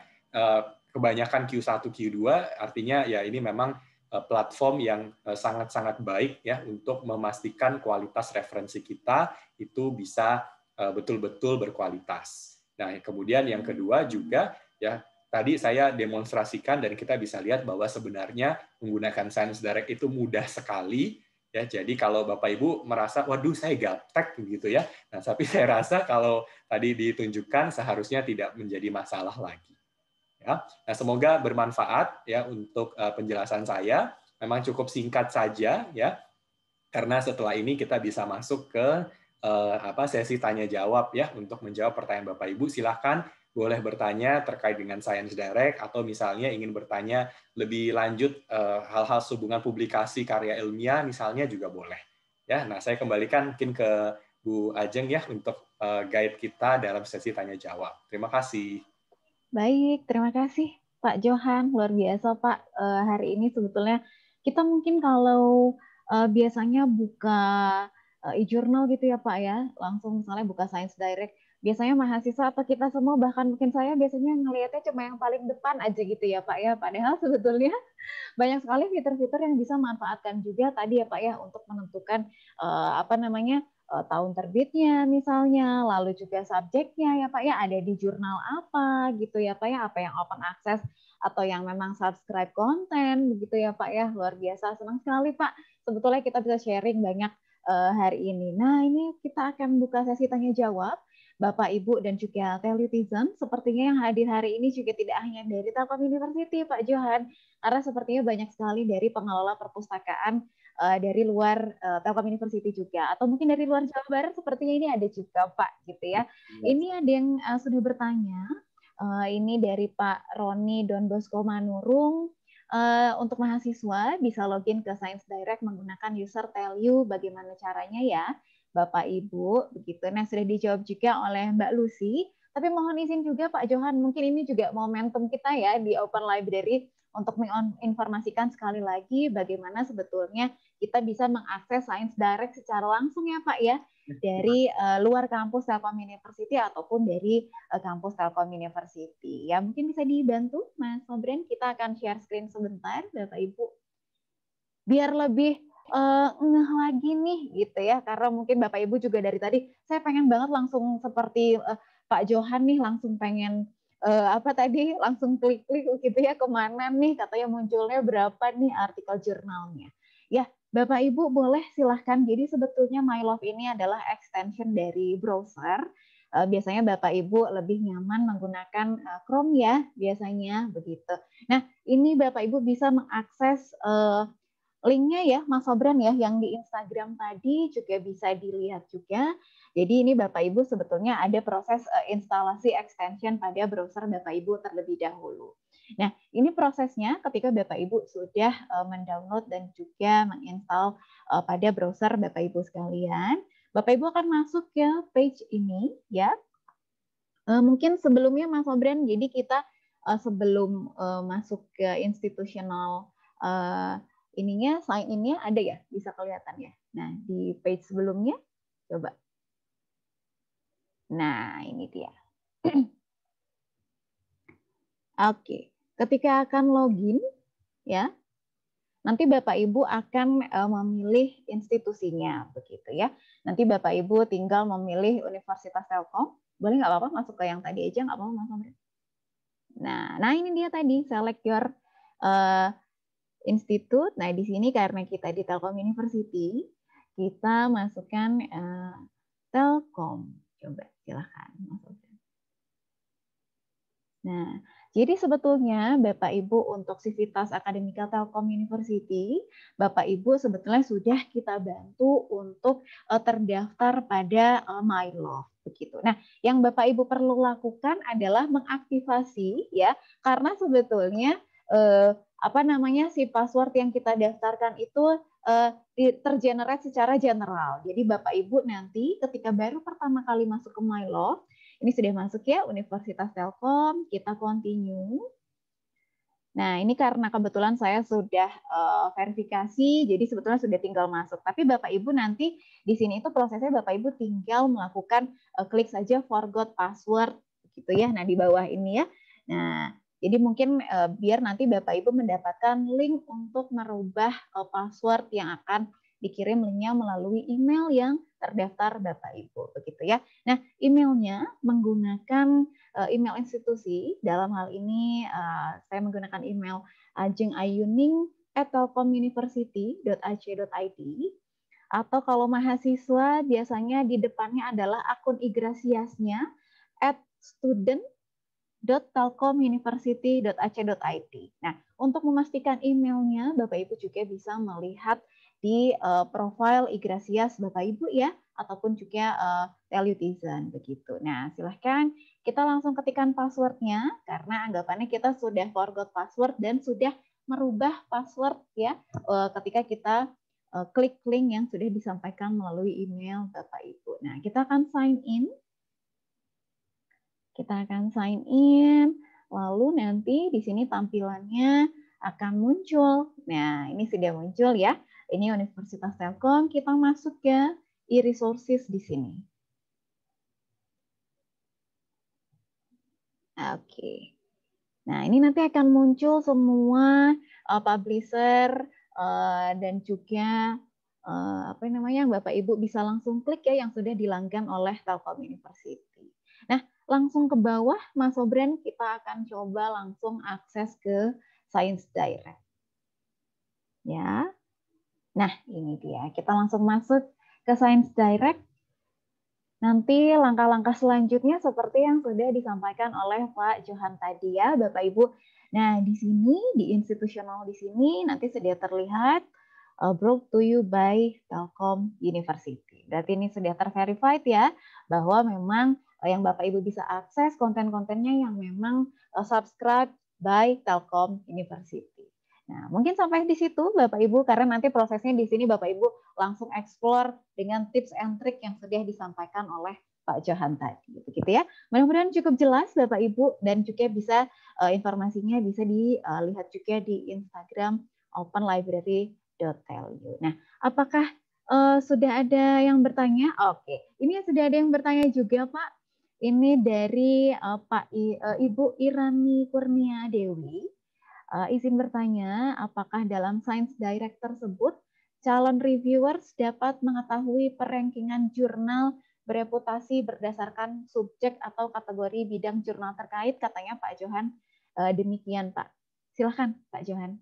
kebanyakan Q1 Q2 artinya ya ini memang Eh, platform yang eh, sangat-sangat baik ya untuk memastikan kualitas referensi kita itu bisa eh, betul-betul berkualitas. Nah, kemudian yang kedua juga ya tadi saya demonstrasikan dan kita bisa lihat bahwa sebenarnya menggunakan Science Direct itu mudah sekali ya jadi kalau bapak ibu merasa waduh saya gaptek gitu ya nah tapi saya rasa kalau tadi ditunjukkan seharusnya tidak menjadi masalah lagi Ya. Nah, semoga bermanfaat ya untuk uh, penjelasan saya. Memang cukup singkat saja ya, karena setelah ini kita bisa masuk ke uh, apa sesi tanya jawab ya untuk menjawab pertanyaan Bapak Ibu. Silahkan boleh bertanya terkait dengan Science Direct atau misalnya ingin bertanya lebih lanjut eh, hal-hal sehubungan hubungan publikasi karya ilmiah misalnya juga boleh. Ya, nah saya kembalikan mungkin ke Bu Ajeng ya untuk guide kita dalam sesi tanya jawab. Terima kasih. Baik, terima kasih Pak Johan. Luar biasa Pak uh, hari ini sebetulnya kita mungkin kalau uh, biasanya buka uh, e-journal gitu ya Pak ya, langsung misalnya buka Science Direct, biasanya mahasiswa atau kita semua bahkan mungkin saya biasanya ngelihatnya cuma yang paling depan aja gitu ya Pak ya, padahal sebetulnya banyak sekali fitur-fitur yang bisa manfaatkan juga tadi ya Pak ya untuk menentukan uh, apa namanya Eh, tahun terbitnya misalnya, lalu juga subjeknya ya Pak ya ada di jurnal apa gitu ya Pak ya, apa yang open access atau yang memang subscribe konten begitu ya Pak ya. Luar biasa, senang sekali Pak. Sebetulnya kita bisa sharing banyak uh, hari ini. Nah, ini kita akan buka sesi tanya jawab. Bapak, Ibu, dan juga Telitizen. Sepertinya yang hadir hari ini juga tidak hanya dari Telkom University, Pak Johan, karena sepertinya banyak sekali dari pengelola perpustakaan uh, dari luar uh, Telkom University juga atau mungkin dari luar Jawa Barat sepertinya ini ada juga Pak gitu ya. Iya. Ini ada yang uh, sudah bertanya. Uh, ini dari Pak Roni Don Bosco Manurung. Uh, untuk mahasiswa bisa login ke Science Direct menggunakan user tell you bagaimana caranya ya Bapak Ibu begitu. Nah sudah dijawab juga oleh Mbak Lucy. Tapi mohon izin juga Pak Johan, mungkin ini juga momentum kita ya di Open Library untuk menginformasikan sekali lagi bagaimana sebetulnya kita bisa mengakses sains direct secara langsung ya Pak ya iya. dari uh, luar kampus Telkom University ataupun dari uh, kampus Telkom University. Ya mungkin bisa dibantu Mas Sobren, kita akan share screen sebentar Bapak Ibu. Biar lebih uh, ngeh lagi nih gitu ya karena mungkin Bapak Ibu juga dari tadi saya pengen banget langsung seperti uh, Pak Johan nih langsung pengen eh, apa tadi langsung klik-klik gitu ya kemana nih katanya munculnya berapa nih artikel jurnalnya. Ya, Bapak Ibu boleh silahkan. Jadi sebetulnya My Love ini adalah extension dari browser. Eh, biasanya Bapak Ibu lebih nyaman menggunakan eh, Chrome ya biasanya begitu. Nah ini Bapak Ibu bisa mengakses eh, linknya ya Mas Sobran ya yang di Instagram tadi juga bisa dilihat juga. Jadi ini Bapak Ibu sebetulnya ada proses eh, instalasi extension pada browser Bapak Ibu terlebih dahulu. Nah ini prosesnya ketika Bapak Ibu sudah eh, mendownload dan juga menginstal eh, pada browser Bapak Ibu sekalian. Bapak Ibu akan masuk ke page ini ya. Mungkin sebelumnya Mas Sobran, jadi kita sebelum masuk ke institutional ininya sign innya ada ya bisa kelihatan ya nah di page sebelumnya coba nah ini dia oke okay. ketika akan login ya nanti Bapak Ibu akan eh, memilih institusinya begitu ya. Nanti Bapak Ibu tinggal memilih Universitas Telkom. Boleh nggak apa-apa masuk ke yang tadi aja nggak apa-apa Mas Nah, nah ini dia tadi select your uh, institute. Nah, di sini karena kita di Telkom University, kita masukkan uh, Telkom. Coba silahkan Nah, jadi sebetulnya Bapak Ibu untuk Civitas Akademika Telkom University, Bapak Ibu sebetulnya sudah kita bantu untuk uh, terdaftar pada uh, eh, MyLove begitu. Nah, yang Bapak Ibu perlu lakukan adalah mengaktifasi ya, karena sebetulnya eh, apa namanya si password yang kita daftarkan itu eh, tergenerate secara general. Jadi Bapak Ibu nanti ketika baru pertama kali masuk ke Milo, ini sudah masuk ya Universitas Telkom, kita continue. Nah, ini karena kebetulan saya sudah uh, verifikasi, jadi sebetulnya sudah tinggal masuk. Tapi Bapak Ibu nanti di sini itu prosesnya Bapak Ibu tinggal melakukan uh, klik saja forgot password gitu ya. Nah, di bawah ini ya. Nah, jadi mungkin uh, biar nanti Bapak Ibu mendapatkan link untuk merubah uh, password yang akan dikirim linknya melalui email yang terdaftar Bapak Ibu begitu ya. Nah emailnya menggunakan uh, email institusi dalam hal ini uh, saya menggunakan email ajeng ayuning at telkomuniversity.ac.id atau kalau mahasiswa biasanya di depannya adalah akun igrasiasnya at student www.telkomuniversity.ac.id. Nah, untuk memastikan emailnya, Bapak Ibu juga bisa melihat di uh, profil Igrasias Bapak Ibu ya, ataupun juga uh, eh, Telutizen begitu. Nah, silahkan kita langsung ketikkan passwordnya karena anggapannya kita sudah forgot password dan sudah merubah password ya uh, ketika kita uh, klik link yang sudah disampaikan melalui email Bapak Ibu. Nah, kita akan sign in kita akan sign in, lalu nanti di sini tampilannya akan muncul. Nah, ini sudah muncul ya. Ini Universitas Telkom, kita masuk ke e-resources di sini. Oke. Nah, ini nanti akan muncul semua uh, publisher uh, dan juga uh, apa namanya Bapak Ibu bisa langsung klik ya yang sudah dilanggan oleh Telkom University. Nah, langsung ke bawah, Mas Obren, kita akan coba langsung akses ke Science Direct. Ya, Nah, ini dia. Kita langsung masuk ke Science Direct. Nanti langkah-langkah selanjutnya seperti yang sudah disampaikan oleh Pak Johan tadi ya, Bapak Ibu. Nah, di sini, di institutional di sini, nanti sudah terlihat uh, brought to you by Telkom University. Berarti ini sudah terverified ya, bahwa memang Eh, yang Bapak Ibu bisa akses konten-kontennya yang memang eh, subscribe by Telkom University. Nah, mungkin sampai di situ Bapak Ibu karena nanti prosesnya di sini Bapak Ibu langsung explore dengan tips and trick yang sudah disampaikan oleh Pak Johan tadi, begitu ya. Mudah-mudahan cukup jelas Bapak Ibu dan juga bisa uh, informasinya bisa dilihat juga di Instagram openlibrary.lu. Nah, apakah uh, sudah ada yang bertanya? Oke, ini sudah ada yang bertanya juga Pak. Ini dari uh, Pak I, uh, Ibu Irani Kurnia Dewi. Uh, izin bertanya, apakah dalam Science Direct tersebut calon reviewers dapat mengetahui perengkingan jurnal bereputasi berdasarkan subjek atau kategori bidang jurnal terkait? Katanya Pak Johan uh, demikian, Pak. Silakan Pak Johan.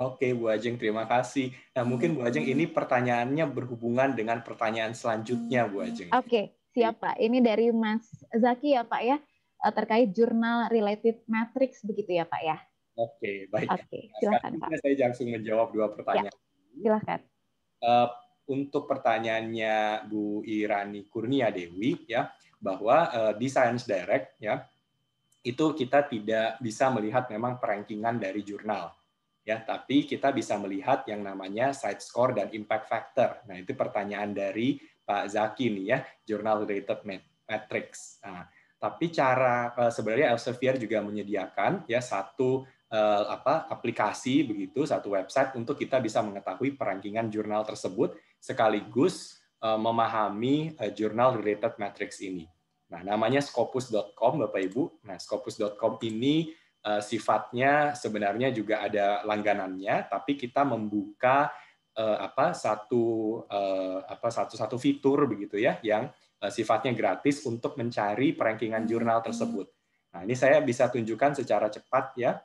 Oke, Bu Ajeng, terima kasih. Nah, mungkin Bu Ajeng ini pertanyaannya berhubungan dengan pertanyaan selanjutnya, Bu Ajeng. Oke, siapa ini dari Mas Zaki ya Pak ya, eh, terkait jurnal related matrix begitu ya Pak ya. Oke, baik. Oke, nah, silakan Pak. Saya langsung menjawab dua pertanyaan. Ya, silakan. Uh, untuk pertanyaannya Bu Irani Kurnia Dewi ya, bahwa uh, di Science Direct ya, itu kita tidak bisa melihat memang perankingan dari jurnal ya tapi kita bisa melihat yang namanya site score dan impact factor nah itu pertanyaan dari Pak Zaki nih ya, jurnal Related Metrics. Nah, tapi cara eh, sebenarnya Elsevier juga menyediakan ya satu eh, apa aplikasi begitu satu website untuk kita bisa mengetahui perankingan jurnal tersebut sekaligus eh, memahami jurnal related metrics ini. Nah, namanya scopus.com Bapak Ibu. Nah, scopus.com ini sifatnya sebenarnya juga ada langganannya tapi kita membuka uh, apa satu uh, apa satu satu fitur begitu ya yang uh, sifatnya gratis untuk mencari perankingan hmm, jurnal hmm. tersebut. Nah, ini saya bisa tunjukkan secara cepat ya.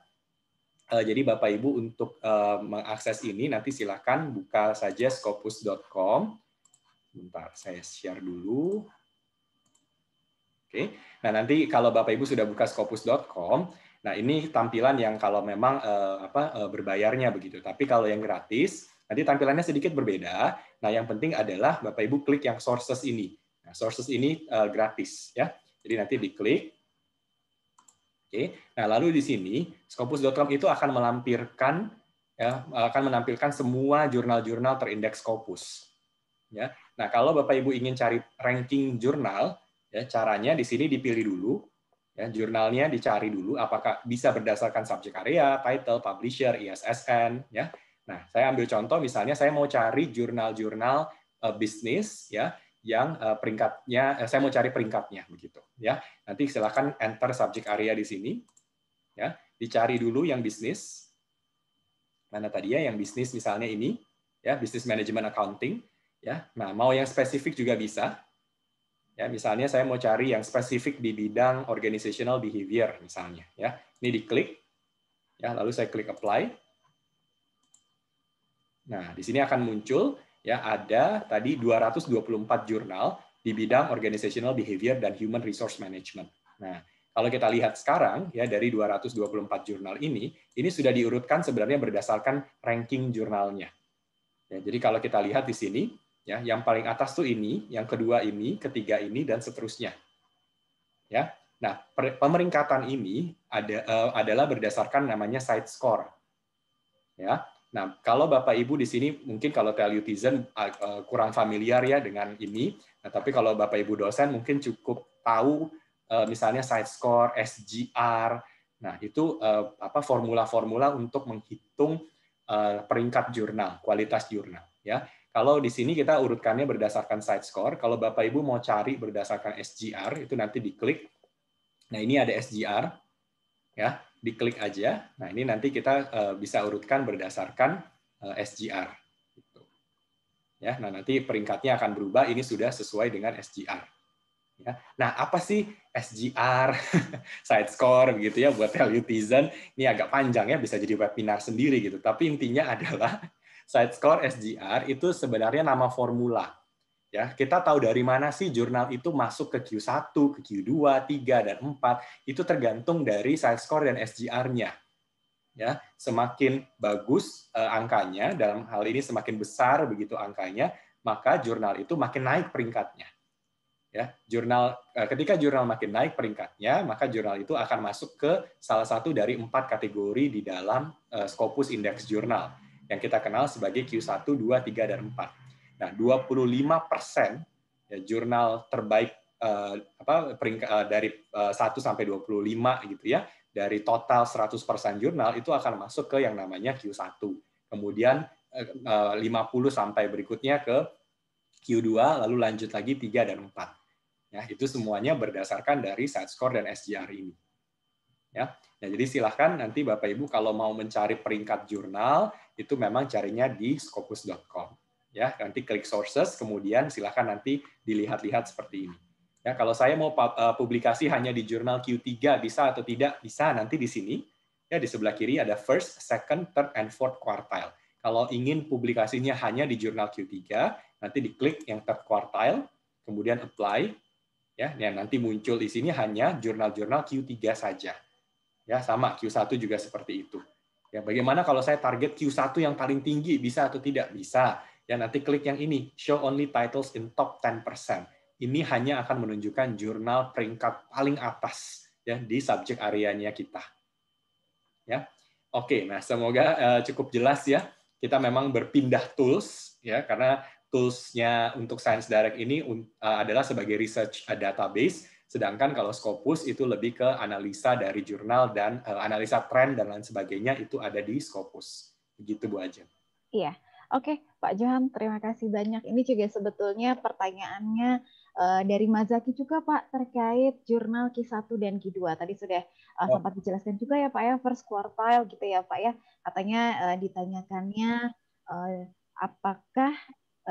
Uh, jadi Bapak Ibu untuk uh, mengakses ini nanti silahkan buka saja scopus.com. Bentar, saya share dulu. Oke. Nah, nanti kalau Bapak Ibu sudah buka scopus.com, nah ini tampilan yang kalau memang uh, apa uh, berbayarnya begitu. Tapi kalau yang gratis Nanti tampilannya sedikit berbeda. Nah, yang penting adalah Bapak Ibu klik yang sources ini. Nah, sources ini uh, gratis ya. Jadi nanti diklik. Oke. Nah, lalu di sini Scopus.com itu akan melampirkan ya, akan menampilkan semua jurnal-jurnal terindeks Scopus. Ya. Nah, kalau Bapak Ibu ingin cari ranking jurnal, ya caranya di sini dipilih dulu ya jurnalnya dicari dulu apakah bisa berdasarkan subjek area, title, publisher, ISSN ya. Nah, saya ambil contoh misalnya saya mau cari jurnal-jurnal uh, bisnis ya yang uh, peringkatnya uh, saya mau cari peringkatnya begitu ya. Nanti silakan enter subject area di sini ya, dicari dulu yang bisnis. Mana tadi ya yang bisnis misalnya ini ya, bisnis manajemen accounting ya. Nah, mau yang spesifik juga bisa. Ya, misalnya saya mau cari yang spesifik di bidang organizational behavior misalnya ya. Ini diklik ya, lalu saya klik apply Nah, di sini akan muncul ya ada tadi 224 jurnal di bidang organizational behavior dan human resource management. Nah, kalau kita lihat sekarang ya dari 224 jurnal ini, ini sudah diurutkan sebenarnya berdasarkan ranking jurnalnya. Ya, jadi kalau kita lihat di sini, ya yang paling atas tuh ini, yang kedua ini, ketiga ini dan seterusnya. Ya. Nah, pemeringkatan ini ada uh, adalah berdasarkan namanya site score. Ya. Nah, kalau Bapak Ibu di sini mungkin kalau teleutizen kurang familiar ya dengan ini, nah, tapi kalau Bapak Ibu dosen mungkin cukup tahu e, misalnya side score, SGR. Nah, itu e, apa formula-formula untuk menghitung e, peringkat jurnal, kualitas jurnal ya. Kalau di sini kita urutkannya berdasarkan side score, kalau Bapak Ibu mau cari berdasarkan SGR itu nanti diklik. Nah, ini ada SGR ya diklik aja. Nah, ini nanti kita eh, bisa urutkan berdasarkan eh, SGR. Gitu. Ya, nah nanti peringkatnya akan berubah. Ini sudah sesuai dengan SGR. Ya. Nah, apa sih SGR, side score gitu ya buat Elutizen? Ini agak panjang ya, bisa jadi webinar sendiri gitu. Tapi intinya adalah side score SGR itu sebenarnya nama formula Ya, kita tahu dari mana sih jurnal itu masuk ke Q1, ke Q2, 3 dan 4. Itu tergantung dari side score dan SGR-nya. Ya, semakin bagus eh, angkanya dalam hal ini semakin besar begitu angkanya, maka jurnal itu makin naik peringkatnya. Ya, jurnal eh, ketika jurnal makin naik peringkatnya, maka jurnal itu akan masuk ke salah satu dari empat kategori di dalam eh, Scopus Index Jurnal yang kita kenal sebagai Q1, 2, 3 dan 4 Nah, 25 persen ya, jurnal terbaik eh, apa, peringkat, eh, dari eh, 1 sampai 25 gitu ya, dari total 100 persen jurnal itu akan masuk ke yang namanya Q1. Kemudian eh, 50 eh, sampai berikutnya ke Q2, lalu lanjut lagi 3 dan 4. Ya, itu semuanya berdasarkan dari side score dan SGR ini. Ya. Nah, jadi silahkan nanti Bapak Ibu kalau mau mencari peringkat jurnal, itu memang carinya di scopus.com ya nanti klik sources kemudian silahkan nanti dilihat-lihat seperti ini ya kalau saya mau eh, publikasi hanya di jurnal Q3 bisa atau tidak bisa nanti di sini ya di sebelah kiri ada first second third and fourth quartile kalau ingin publikasinya hanya di jurnal Q3 nanti diklik yang third quartile kemudian apply ya dan nanti muncul di sini hanya jurnal-jurnal Q3 saja ya sama Q1 juga seperti itu ya bagaimana kalau saya target Q1 yang paling tinggi bisa atau tidak bisa Ya nanti klik yang ini, show only titles in top 10%. Ini hanya akan menunjukkan jurnal peringkat paling atas ya di subjek areanya kita. Ya. Oke, nah semoga eh, cukup jelas ya. Kita memang berpindah tools ya karena toolsnya untuk Science Direct ini eh, adalah sebagai research eh, database Sedangkan kalau Scopus itu lebih ke analisa dari jurnal dan analisa tren dan lain sebagainya itu ada di Scopus. Begitu Bu Ajeng. Iya. Oke, Pak Johan, terima kasih banyak. Ini juga sebetulnya pertanyaannya uh, dari Mazaki juga, Pak, terkait jurnal Q1 dan Q2. Tadi sudah uh, oh. sempat dijelaskan juga ya, Pak, ya, first quartile gitu ya, Pak, ya. Katanya uh, ditanyakannya uh, apakah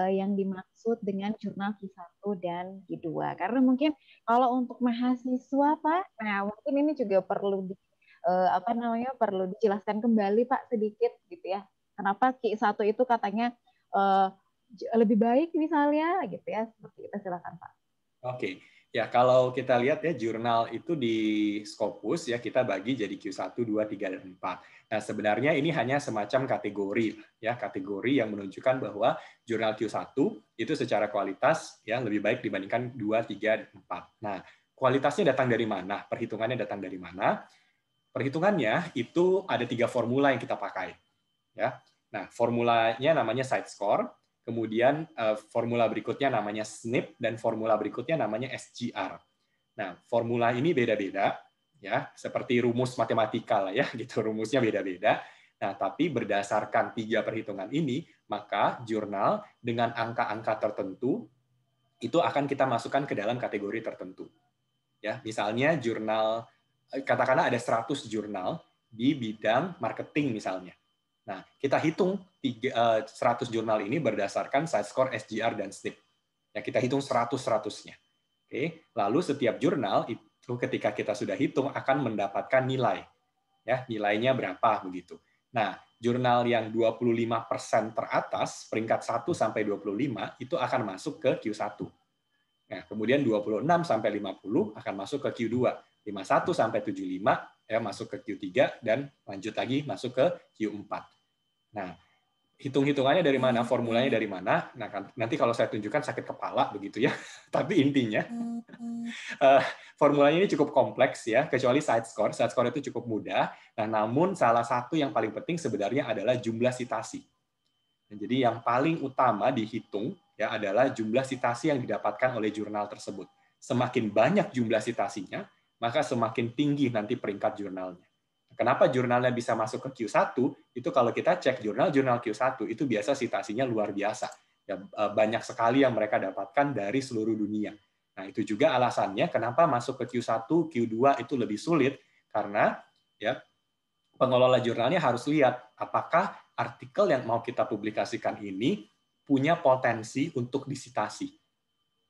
uh, yang dimaksud dengan jurnal Q1 dan Q2. Karena mungkin kalau untuk mahasiswa, Pak, nah mungkin ini juga perlu di, uh, apa namanya perlu dijelaskan kembali Pak sedikit gitu ya Kenapa Q1 itu katanya uh, lebih baik misalnya gitu ya seperti itu silakan Pak. Oke. Okay. Ya, kalau kita lihat ya jurnal itu di Scopus ya kita bagi jadi Q1, 2, 3 dan 4. Nah, sebenarnya ini hanya semacam kategori ya, kategori yang menunjukkan bahwa jurnal Q1 itu secara kualitas ya lebih baik dibandingkan 2, 3 dan 4. Nah, kualitasnya datang dari mana? Perhitungannya datang dari mana? Perhitungannya itu ada tiga formula yang kita pakai ya. Nah, formulanya namanya side score, kemudian eh, formula berikutnya namanya SNP dan formula berikutnya namanya SGR. Nah, formula ini beda-beda ya, seperti rumus matematika lah ya, gitu rumusnya beda-beda. Nah, tapi berdasarkan tiga perhitungan ini, maka jurnal dengan angka-angka tertentu itu akan kita masukkan ke dalam kategori tertentu. Ya, misalnya jurnal eh, katakanlah ada 100 jurnal di bidang marketing misalnya. Nah, kita hitung 100 eh, jurnal ini berdasarkan size score SGR dan SNP. Ya, kita hitung 100-100-nya. Oke, lalu setiap jurnal itu ketika kita sudah hitung akan mendapatkan nilai. Ya, nilainya berapa begitu. Nah, jurnal yang 25% teratas, peringkat 1 sampai 25 itu akan masuk ke Q1. Nah, kemudian 26 sampai 50 akan masuk ke Q2, 51 sampai 75 ya masuk ke Q3 dan lanjut lagi masuk ke Q4. Nah, hitung-hitungannya dari mana, formulanya dari mana. Nah, kan, nanti kalau saya tunjukkan sakit kepala begitu ya. Tapi intinya uh, formulanya ini cukup kompleks ya, kecuali side score. Side score itu cukup mudah. Nah, namun salah satu yang paling penting sebenarnya adalah jumlah sitasi. Nah, jadi yang paling utama dihitung ya adalah jumlah sitasi yang didapatkan oleh jurnal tersebut. Semakin banyak jumlah sitasinya, maka semakin tinggi nanti peringkat jurnalnya. Kenapa jurnalnya bisa masuk ke Q1? Itu kalau kita cek jurnal-jurnal Q1 itu biasa citasinya luar biasa. Ya, e, banyak sekali yang mereka dapatkan dari seluruh dunia. Nah, itu juga alasannya kenapa masuk ke Q1, Q2 itu lebih sulit karena ya pengelola jurnalnya harus lihat apakah artikel yang mau kita publikasikan ini punya potensi untuk disitasi.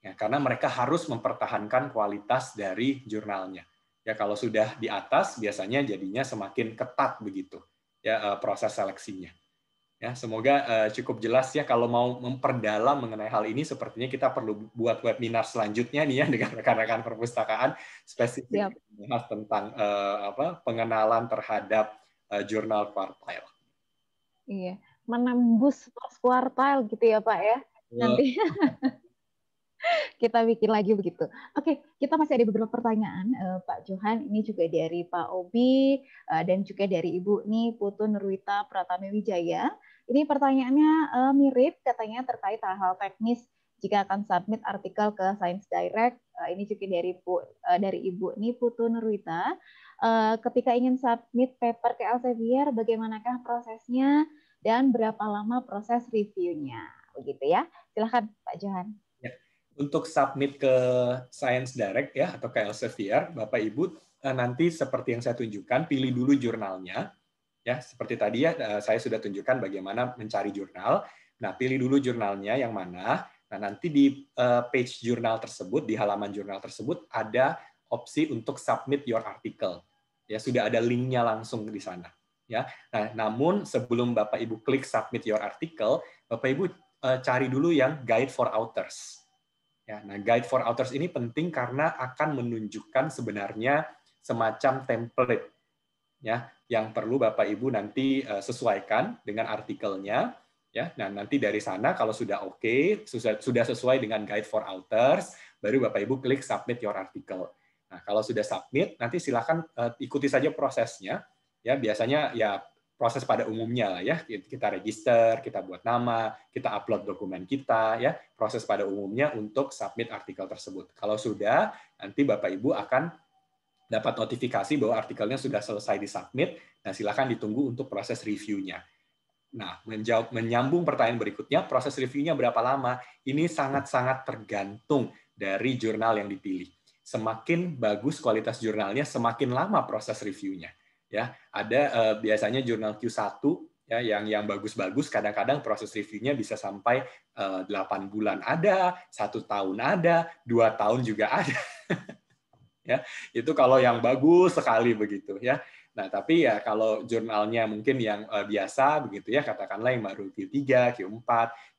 Ya, karena mereka harus mempertahankan kualitas dari jurnalnya. Ya kalau sudah di atas biasanya jadinya semakin ketat begitu ya eh, proses seleksinya. Ya, semoga eh, cukup jelas ya kalau mau memperdalam mengenai hal ini sepertinya kita perlu buat webinar selanjutnya nih ya dengan rekan-rekan perpustakaan spesifik yep. tentang eh, apa pengenalan terhadap jurnal quartile. Iya, menembus quartile gitu ya Pak ya. Nanti. kita bikin lagi begitu. Oke, kita masih ada beberapa pertanyaan uh, Pak Johan. Ini juga dari Pak Obi uh, dan juga dari Ibu nih Putu Nurwita Pratami Wijaya. Ini pertanyaannya uh, mirip, katanya terkait hal-hal teknis jika akan submit artikel ke Science Direct. Uh, ini juga dari Bu, uh, dari Ibu nih Putu Nurwita. Uh, ketika ingin submit paper ke Elsevier, bagaimanakah prosesnya? dan berapa lama proses reviewnya begitu ya silahkan Pak Johan untuk submit ke Science Direct ya atau ke Elsevier, Bapak Ibu eh, nanti seperti yang saya tunjukkan, pilih dulu jurnalnya. Ya, seperti tadi ya eh, saya sudah tunjukkan bagaimana mencari jurnal. Nah, pilih dulu jurnalnya yang mana. Nah, nanti di eh, page jurnal tersebut, di halaman jurnal tersebut ada opsi untuk submit your article. Ya, sudah ada linknya langsung di sana. Ya, nah, namun sebelum Bapak Ibu klik submit your article, Bapak Ibu cari dulu yang guide for authors Ya, nah, guide for authors ini penting karena akan menunjukkan sebenarnya semacam template ya yang perlu Bapak Ibu nanti eh, sesuaikan dengan artikelnya ya. Nah, nanti dari sana kalau sudah oke, okay, sudah sudah sesuai dengan guide for authors, baru Bapak Ibu klik submit your article. Nah, kalau sudah submit, nanti silakan eh, ikuti saja prosesnya. Ya, biasanya ya proses pada umumnya lah ya kita register kita buat nama kita upload dokumen kita ya proses pada umumnya untuk submit artikel tersebut kalau sudah nanti bapak ibu akan dapat notifikasi bahwa artikelnya sudah selesai disubmit submit nah silakan ditunggu untuk proses reviewnya nah menjawab menyambung pertanyaan berikutnya proses reviewnya berapa lama ini sangat sangat tergantung dari jurnal yang dipilih semakin bagus kualitas jurnalnya semakin lama proses reviewnya ya ada uh, biasanya jurnal Q1 ya yang yang bagus-bagus kadang-kadang proses reviewnya bisa sampai eh, delapan 8 bulan ada satu tahun ada dua tahun juga ada ya itu kalau yang bagus sekali begitu ya Nah, tapi ya kalau jurnalnya mungkin yang uh, biasa begitu ya, katakanlah yang baru Q3, Q4,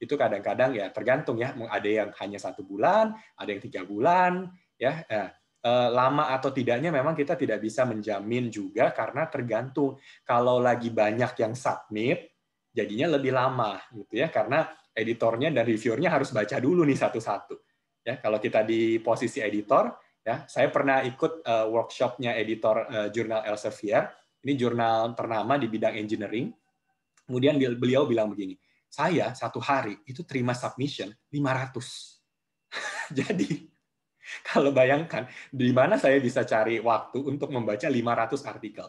itu kadang-kadang ya tergantung ya, ada yang hanya satu bulan, ada yang tiga bulan, ya. Eh, Eh, lama atau tidaknya memang kita tidak bisa menjamin juga karena tergantung kalau lagi banyak yang submit jadinya lebih lama gitu ya karena editornya dan reviewernya harus baca dulu nih satu-satu ya kalau kita di posisi editor ya saya pernah ikut uh, workshopnya editor uh, jurnal Elsevier ini jurnal ternama di bidang engineering kemudian beliau bilang begini saya satu hari itu terima submission 500 jadi Kalau bayangkan, di mana saya bisa cari waktu untuk membaca 500 artikel.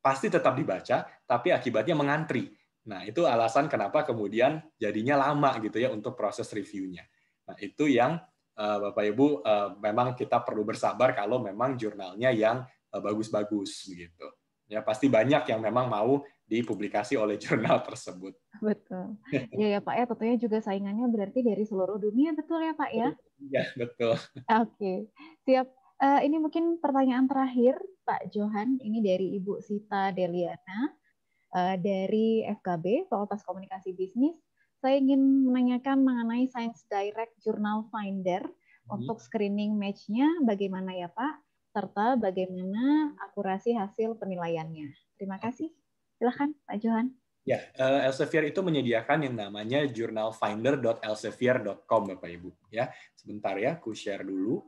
Pasti tetap dibaca, tapi akibatnya mengantri. Nah, itu alasan kenapa kemudian jadinya lama gitu ya untuk proses reviewnya. Nah, itu yang eh, Bapak Ibu eh, memang kita perlu bersabar kalau memang jurnalnya yang eh, bagus-bagus gitu. Ya pasti banyak yang memang mau dipublikasi oleh jurnal tersebut. Betul. Iya ya Pak ya, tentunya juga saingannya berarti dari seluruh dunia betul ya Pak ya? Iya, betul. Oke. Okay. Siap. Uh, ini mungkin pertanyaan terakhir Pak Johan, ini dari Ibu Sita Deliana uh, dari FKB Fakultas Komunikasi Bisnis. Saya ingin menanyakan mengenai Science Direct Journal Finder mhm. untuk screening match-nya bagaimana ya Pak? serta bagaimana akurasi hasil penilaiannya. Terima kasih. Silahkan Pak Johan. Ya, eh, Elsevier itu menyediakan yang namanya journalfinder.elsevier.com Bapak Ibu. Ya, sebentar ya, aku share dulu.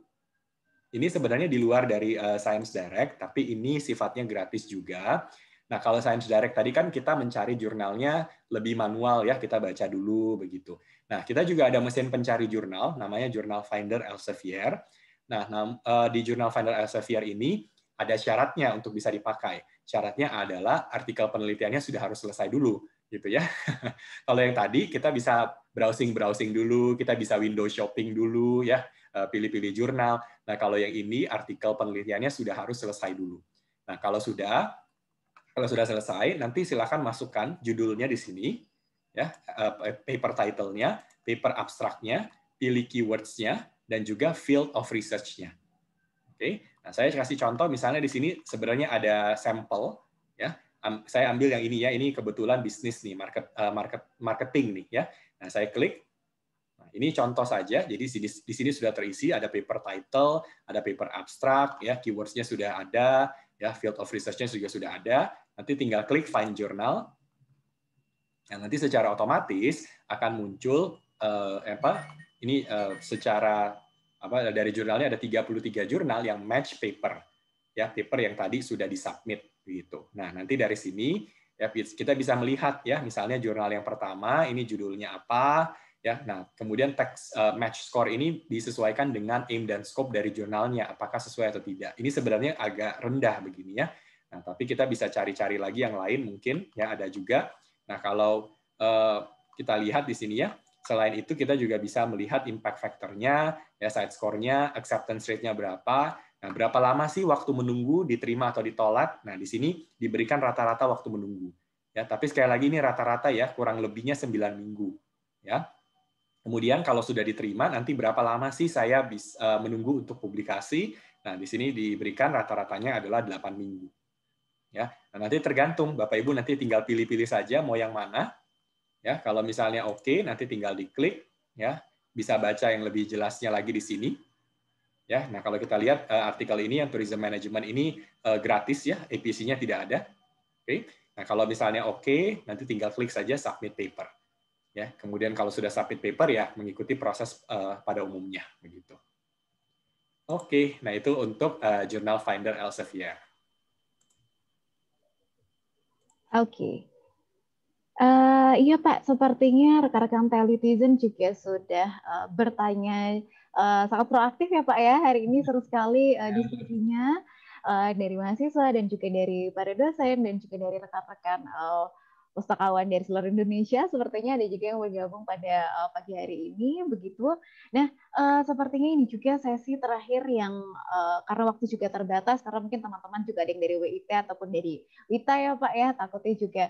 Ini sebenarnya di luar dari eh, Science Direct, tapi ini sifatnya gratis juga. Nah, kalau Science Direct tadi kan kita mencari jurnalnya lebih manual ya, kita baca dulu begitu. Nah, kita juga ada mesin pencari jurnal, namanya Journal Finder Elsevier. Nah, eh, di jurnal Finder Elsevier ini ada syaratnya untuk bisa dipakai. Syaratnya adalah artikel penelitiannya sudah harus selesai dulu, gitu ya. Kalau yang tadi kita bisa browsing-browsing dulu, kita bisa window shopping dulu, ya, eh, pilih-pilih jurnal. Nah, kalau yang ini artikel penelitiannya sudah harus selesai dulu. Nah, kalau sudah kalau sudah selesai, nanti silakan masukkan judulnya di sini, ya, eh, paper title-nya, paper abstraknya, pilih keywords-nya, dan juga field of research-nya. Oke, okay? nah saya kasih contoh misalnya di sini sebenarnya ada sampel ya. Saya ambil yang ini ya, ini kebetulan bisnis nih, market eh, market marketing nih ya. Nah, saya klik Nah, ini contoh saja. Jadi di, di sini sudah terisi ada paper title, ada paper abstract, ya keywords-nya sudah ada, ya field of research-nya juga sudah ada. Nanti tinggal klik find journal. Nah, nanti secara otomatis akan muncul uh, apa ini eh, secara apa dari jurnalnya ada 33 jurnal yang match paper ya paper yang tadi sudah disubmit gitu. Nah, nanti dari sini ya kita bisa melihat ya misalnya jurnal yang pertama ini judulnya apa ya. Nah, kemudian teks eh, match score ini disesuaikan dengan aim dan scope dari jurnalnya apakah sesuai atau tidak. Ini sebenarnya agak rendah begini ya. Nah, tapi kita bisa cari-cari lagi yang lain mungkin ya ada juga. Nah, kalau eh, kita lihat di sini ya Selain itu kita juga bisa melihat impact faktornya, ya side score-nya, acceptance rate-nya berapa, nah berapa lama sih waktu menunggu diterima atau ditolak. Nah, di sini diberikan rata-rata waktu menunggu. Ya, tapi sekali lagi ini rata-rata ya, kurang lebihnya 9 minggu, ya. Kemudian kalau sudah diterima nanti berapa lama sih saya bisa e, menunggu untuk publikasi? Nah, di sini diberikan rata-ratanya adalah 8 minggu. Ya. Nah, nanti tergantung Bapak Ibu nanti tinggal pilih-pilih saja mau yang mana Ya, kalau misalnya oke, okay, nanti tinggal diklik ya. Bisa baca yang lebih jelasnya lagi di sini. Ya, nah kalau kita lihat uh, artikel ini yang tourism management ini uh, gratis ya, apc nya tidak ada. Oke. Okay. Nah, kalau misalnya oke, okay, nanti tinggal klik saja submit paper. Ya, kemudian kalau sudah submit paper ya mengikuti proses uh, pada umumnya begitu. Oke, okay, nah itu untuk uh, jurnal Finder Elsevier. Oke. Okay. Uh, iya Pak, sepertinya rekan-rekan teletizen juga sudah uh, bertanya uh, sangat proaktif ya Pak ya. Hari ini seru sekali uh, diskusinya uh, dari mahasiswa dan juga dari para dosen dan juga dari rekan-rekan uh, pustakawan dari seluruh Indonesia. Sepertinya ada juga yang bergabung pada uh, pagi hari ini, begitu. Nah, uh, sepertinya ini juga sesi terakhir yang uh, karena waktu juga terbatas, karena mungkin teman-teman juga ada yang dari WIT ataupun dari WITA ya Pak ya, takutnya juga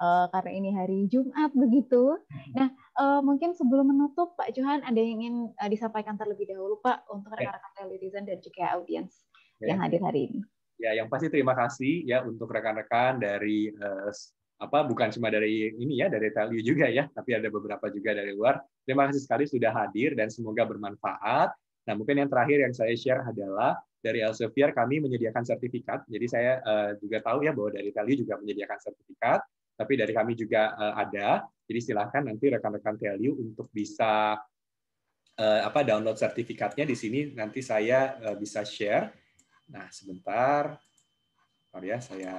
uh, karena ini hari Jumat begitu. Hmm. Nah, uh, mungkin sebelum menutup Pak Johan ada yang ingin uh, disampaikan terlebih dahulu Pak untuk rekan-rekan televisian dan juga audiens ya. yang hadir hari ini. Ya, yang pasti terima kasih ya untuk rekan-rekan dari uh, apa bukan cuma dari ini ya dari TLU juga ya, tapi ada beberapa juga dari luar. Terima kasih sekali sudah hadir dan semoga bermanfaat. Nah, mungkin yang terakhir yang saya share adalah dari Elsevier kami menyediakan sertifikat. Jadi saya juga tahu ya bahwa dari TLU juga menyediakan sertifikat tapi dari kami juga uh, ada. Jadi silahkan nanti rekan-rekan TLU untuk bisa uh, apa download sertifikatnya di sini nanti saya uh, bisa share. Nah, sebentar. Sorry ya, saya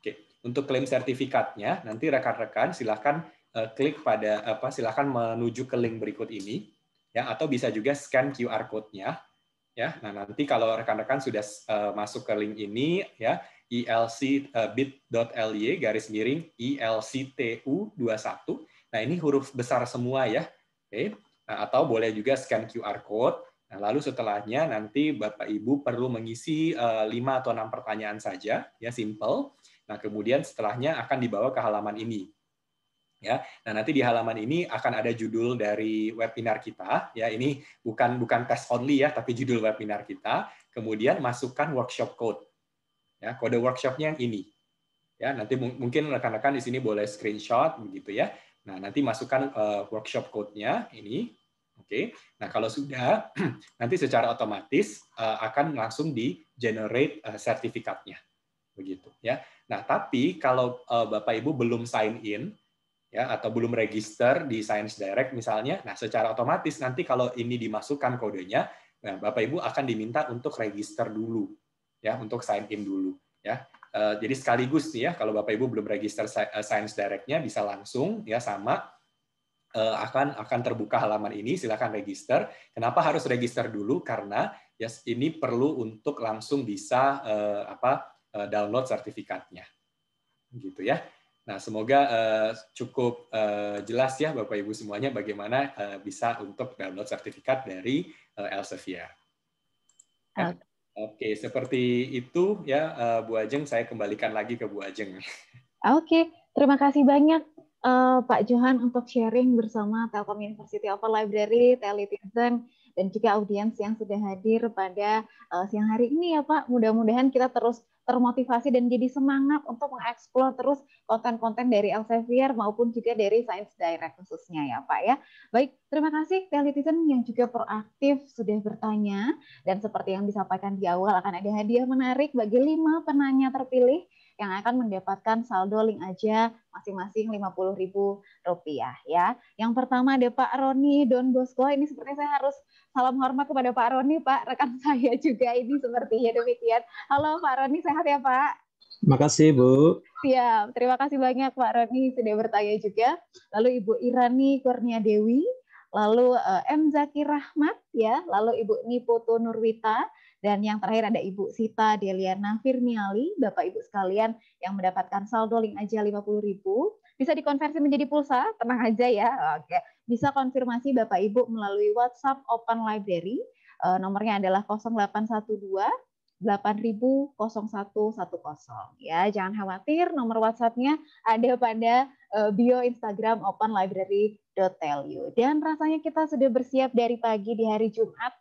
Oke, untuk klaim sertifikatnya nanti rekan-rekan silahkan uh, klik pada apa silahkan menuju ke link berikut ini ya atau bisa juga scan QR code-nya ya. Nah, nanti kalau rekan-rekan sudah uh, masuk ke link ini ya ILC uh, eh, bit.ly e, garis miring ILCTU21. Nah, ini huruf besar semua ya. Oke. Nah, atau boleh juga scan QR code. Nah, lalu setelahnya nanti Bapak Ibu perlu mengisi uh, eh, 5 atau 6 pertanyaan saja, ya simple. Nah, kemudian setelahnya akan dibawa ke halaman ini. Ya. Nah, nanti di halaman ini akan ada judul dari webinar kita, ya. Ini bukan bukan test only ya, tapi judul webinar kita. Kemudian masukkan workshop code Ya, kode workshopnya yang ini. Ya, nanti mungkin rekan-rekan di sini boleh screenshot begitu ya. Nah, nanti masukkan uh, workshop code-nya ini. Oke. Okay. Nah, kalau sudah nanti secara otomatis uh, akan langsung di generate uh, eh, sertifikatnya. Begitu ya. Nah, tapi kalau uh, Bapak Ibu belum sign in ya atau belum register di Science Direct misalnya, nah secara otomatis nanti kalau ini dimasukkan kodenya, nah Bapak Ibu akan diminta untuk register dulu ya untuk sign in dulu ya. Eh, jadi sekaligus nih ya kalau Bapak Ibu belum register Science eh, Direct-nya bisa langsung ya sama eh, akan akan terbuka halaman ini silakan register. Kenapa harus register dulu? Karena ya yes, ini perlu untuk langsung bisa apa download sertifikatnya. Gitu ya. Nah, semoga cukup jelas ya Bapak Ibu semuanya bagaimana bisa untuk download sertifikat dari Elsevier. Ya. Okay. Oke, seperti itu ya eh, Bu Ajeng, saya kembalikan lagi ke Bu Ajeng. Oke, terima kasih banyak eh, Pak Johan untuk sharing bersama Telkom University Open Library, Telitizen, dan juga audiens yang sudah hadir pada eh, siang hari ini ya Pak. Mudah-mudahan kita terus termotivasi dan jadi semangat untuk mengeksplor terus konten-konten dari Elsevier maupun juga dari Science Direct khususnya ya Pak ya. Baik, terima kasih Telitizen yang juga proaktif sudah bertanya dan seperti yang disampaikan di awal akan ada hadiah menarik bagi lima penanya terpilih yang akan mendapatkan saldo link aja masing-masing rp rupiah ya. Yang pertama ada Pak Roni Don Bosco. Ini sepertinya saya harus salam hormat kepada Pak Roni, Pak rekan saya juga ini sepertinya demikian. Halo Pak Roni, sehat ya Pak? Terima kasih Bu. Ya terima kasih banyak Pak Roni sudah bertanya juga. Lalu Ibu Irani Kurnia Dewi, lalu eh, M. Zaki Rahmat, ya, lalu Ibu Nipoto Nurwita, dan yang terakhir ada Ibu Sita Deliana Firmiali, Bapak Ibu sekalian yang mendapatkan saldo link aja 50.000 ribu. Bisa dikonversi menjadi pulsa, tenang aja ya. Oke. Bisa konfirmasi Bapak Ibu melalui WhatsApp Open Library. Eh, nomornya adalah 0812 800110. Ya, jangan khawatir, nomor WhatsApp-nya ada pada eh, bio Instagram Open openlibrary.lu. Dan rasanya kita sudah bersiap dari pagi di hari Jumat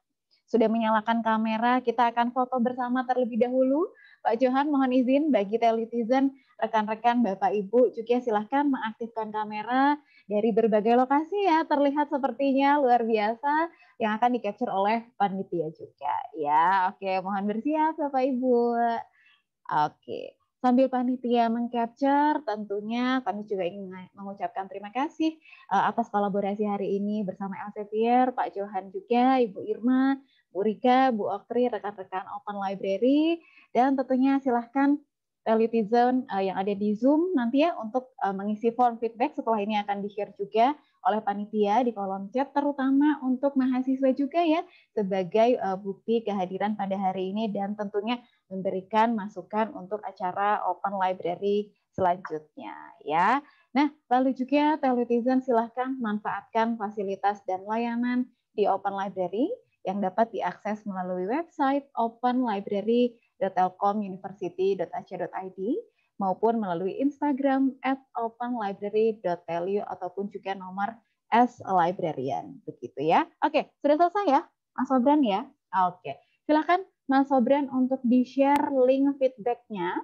sudah menyalakan kamera, kita akan foto bersama terlebih dahulu. Pak Johan, mohon izin bagi telitizen, rekan-rekan, Bapak, Ibu juga silahkan mengaktifkan kamera dari berbagai lokasi ya, terlihat sepertinya luar biasa yang akan di-capture oleh panitia juga. Ya, oke, mohon bersiap Bapak, Ibu. Oke, sambil panitia mengcapture, tentunya kami juga ingin mengucapkan terima kasih eh, atas kolaborasi hari ini bersama Elsevier, Pak Johan juga, Ibu Irma, Bu Rika, Bu Oktri, rekan-rekan Open Library, dan tentunya silahkan Elitizen Zone eh, yang ada di Zoom nanti ya untuk eh, mengisi form feedback setelah ini akan di-share juga oleh panitia di kolom chat terutama untuk mahasiswa juga ya sebagai eh, bukti kehadiran pada hari ini dan tentunya memberikan masukan untuk acara Open Library selanjutnya ya. Nah, lalu juga Zone silahkan manfaatkan fasilitas dan layanan di Open Library yang dapat diakses melalui website openlibrary.telkomuniversity.ac.id maupun melalui Instagram at openlibrary.telu ataupun juga nomor as a librarian. Begitu ya. Oke, sudah selesai ya Mas Sobran ya? Oke, silakan Mas Sobran untuk di-share link feedbacknya.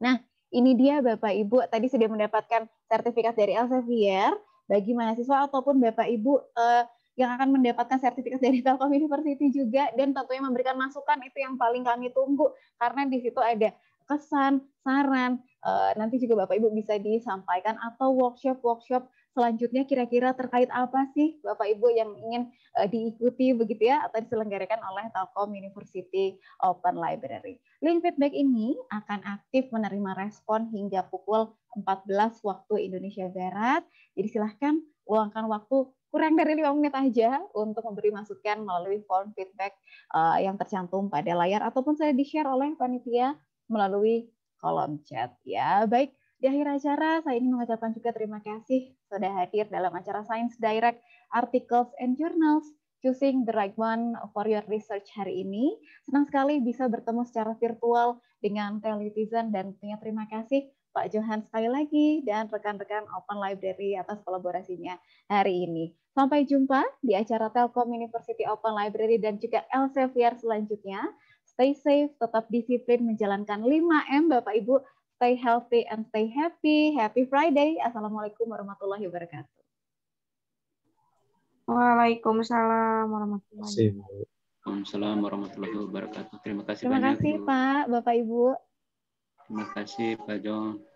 Nah, ini dia Bapak Ibu tadi sudah mendapatkan sertifikat dari Elsevier bagi mahasiswa ataupun Bapak Ibu eh, yang akan mendapatkan sertifikat dari Telkom University juga dan tentunya memberikan masukan itu yang paling kami tunggu karena di situ ada kesan, saran, eh, nanti juga Bapak Ibu bisa disampaikan atau workshop-workshop selanjutnya kira-kira terkait apa sih Bapak Ibu yang ingin eh, diikuti begitu ya atau diselenggarakan oleh Telkom University Open Library. Link feedback ini akan aktif menerima respon hingga pukul 14 waktu Indonesia Barat. Jadi silahkan luangkan waktu kurang dari lima menit aja untuk memberi masukan melalui form feedback uh, yang tercantum pada layar ataupun saya di-share oleh panitia melalui kolom chat ya. Baik, di akhir acara saya ingin mengucapkan juga terima kasih sudah hadir dalam acara Science Direct Articles and Journals Choosing the Right One for Your Research hari ini. Senang sekali bisa bertemu secara virtual dengan telitizen dan tentunya terima kasih Pak Johan sekali lagi dan rekan-rekan Open Library atas kolaborasinya hari ini. Sampai jumpa di acara Telkom University Open Library dan juga Elsevier selanjutnya. Stay safe, tetap disiplin menjalankan 5M Bapak Ibu. Stay healthy and stay happy. Happy Friday. Assalamualaikum warahmatullahi wabarakatuh. Waalaikumsalam warahmatullahi wabarakatuh. Terima kasih Terima kasih Pak, Bapak Ibu. Terima kasih Pak John.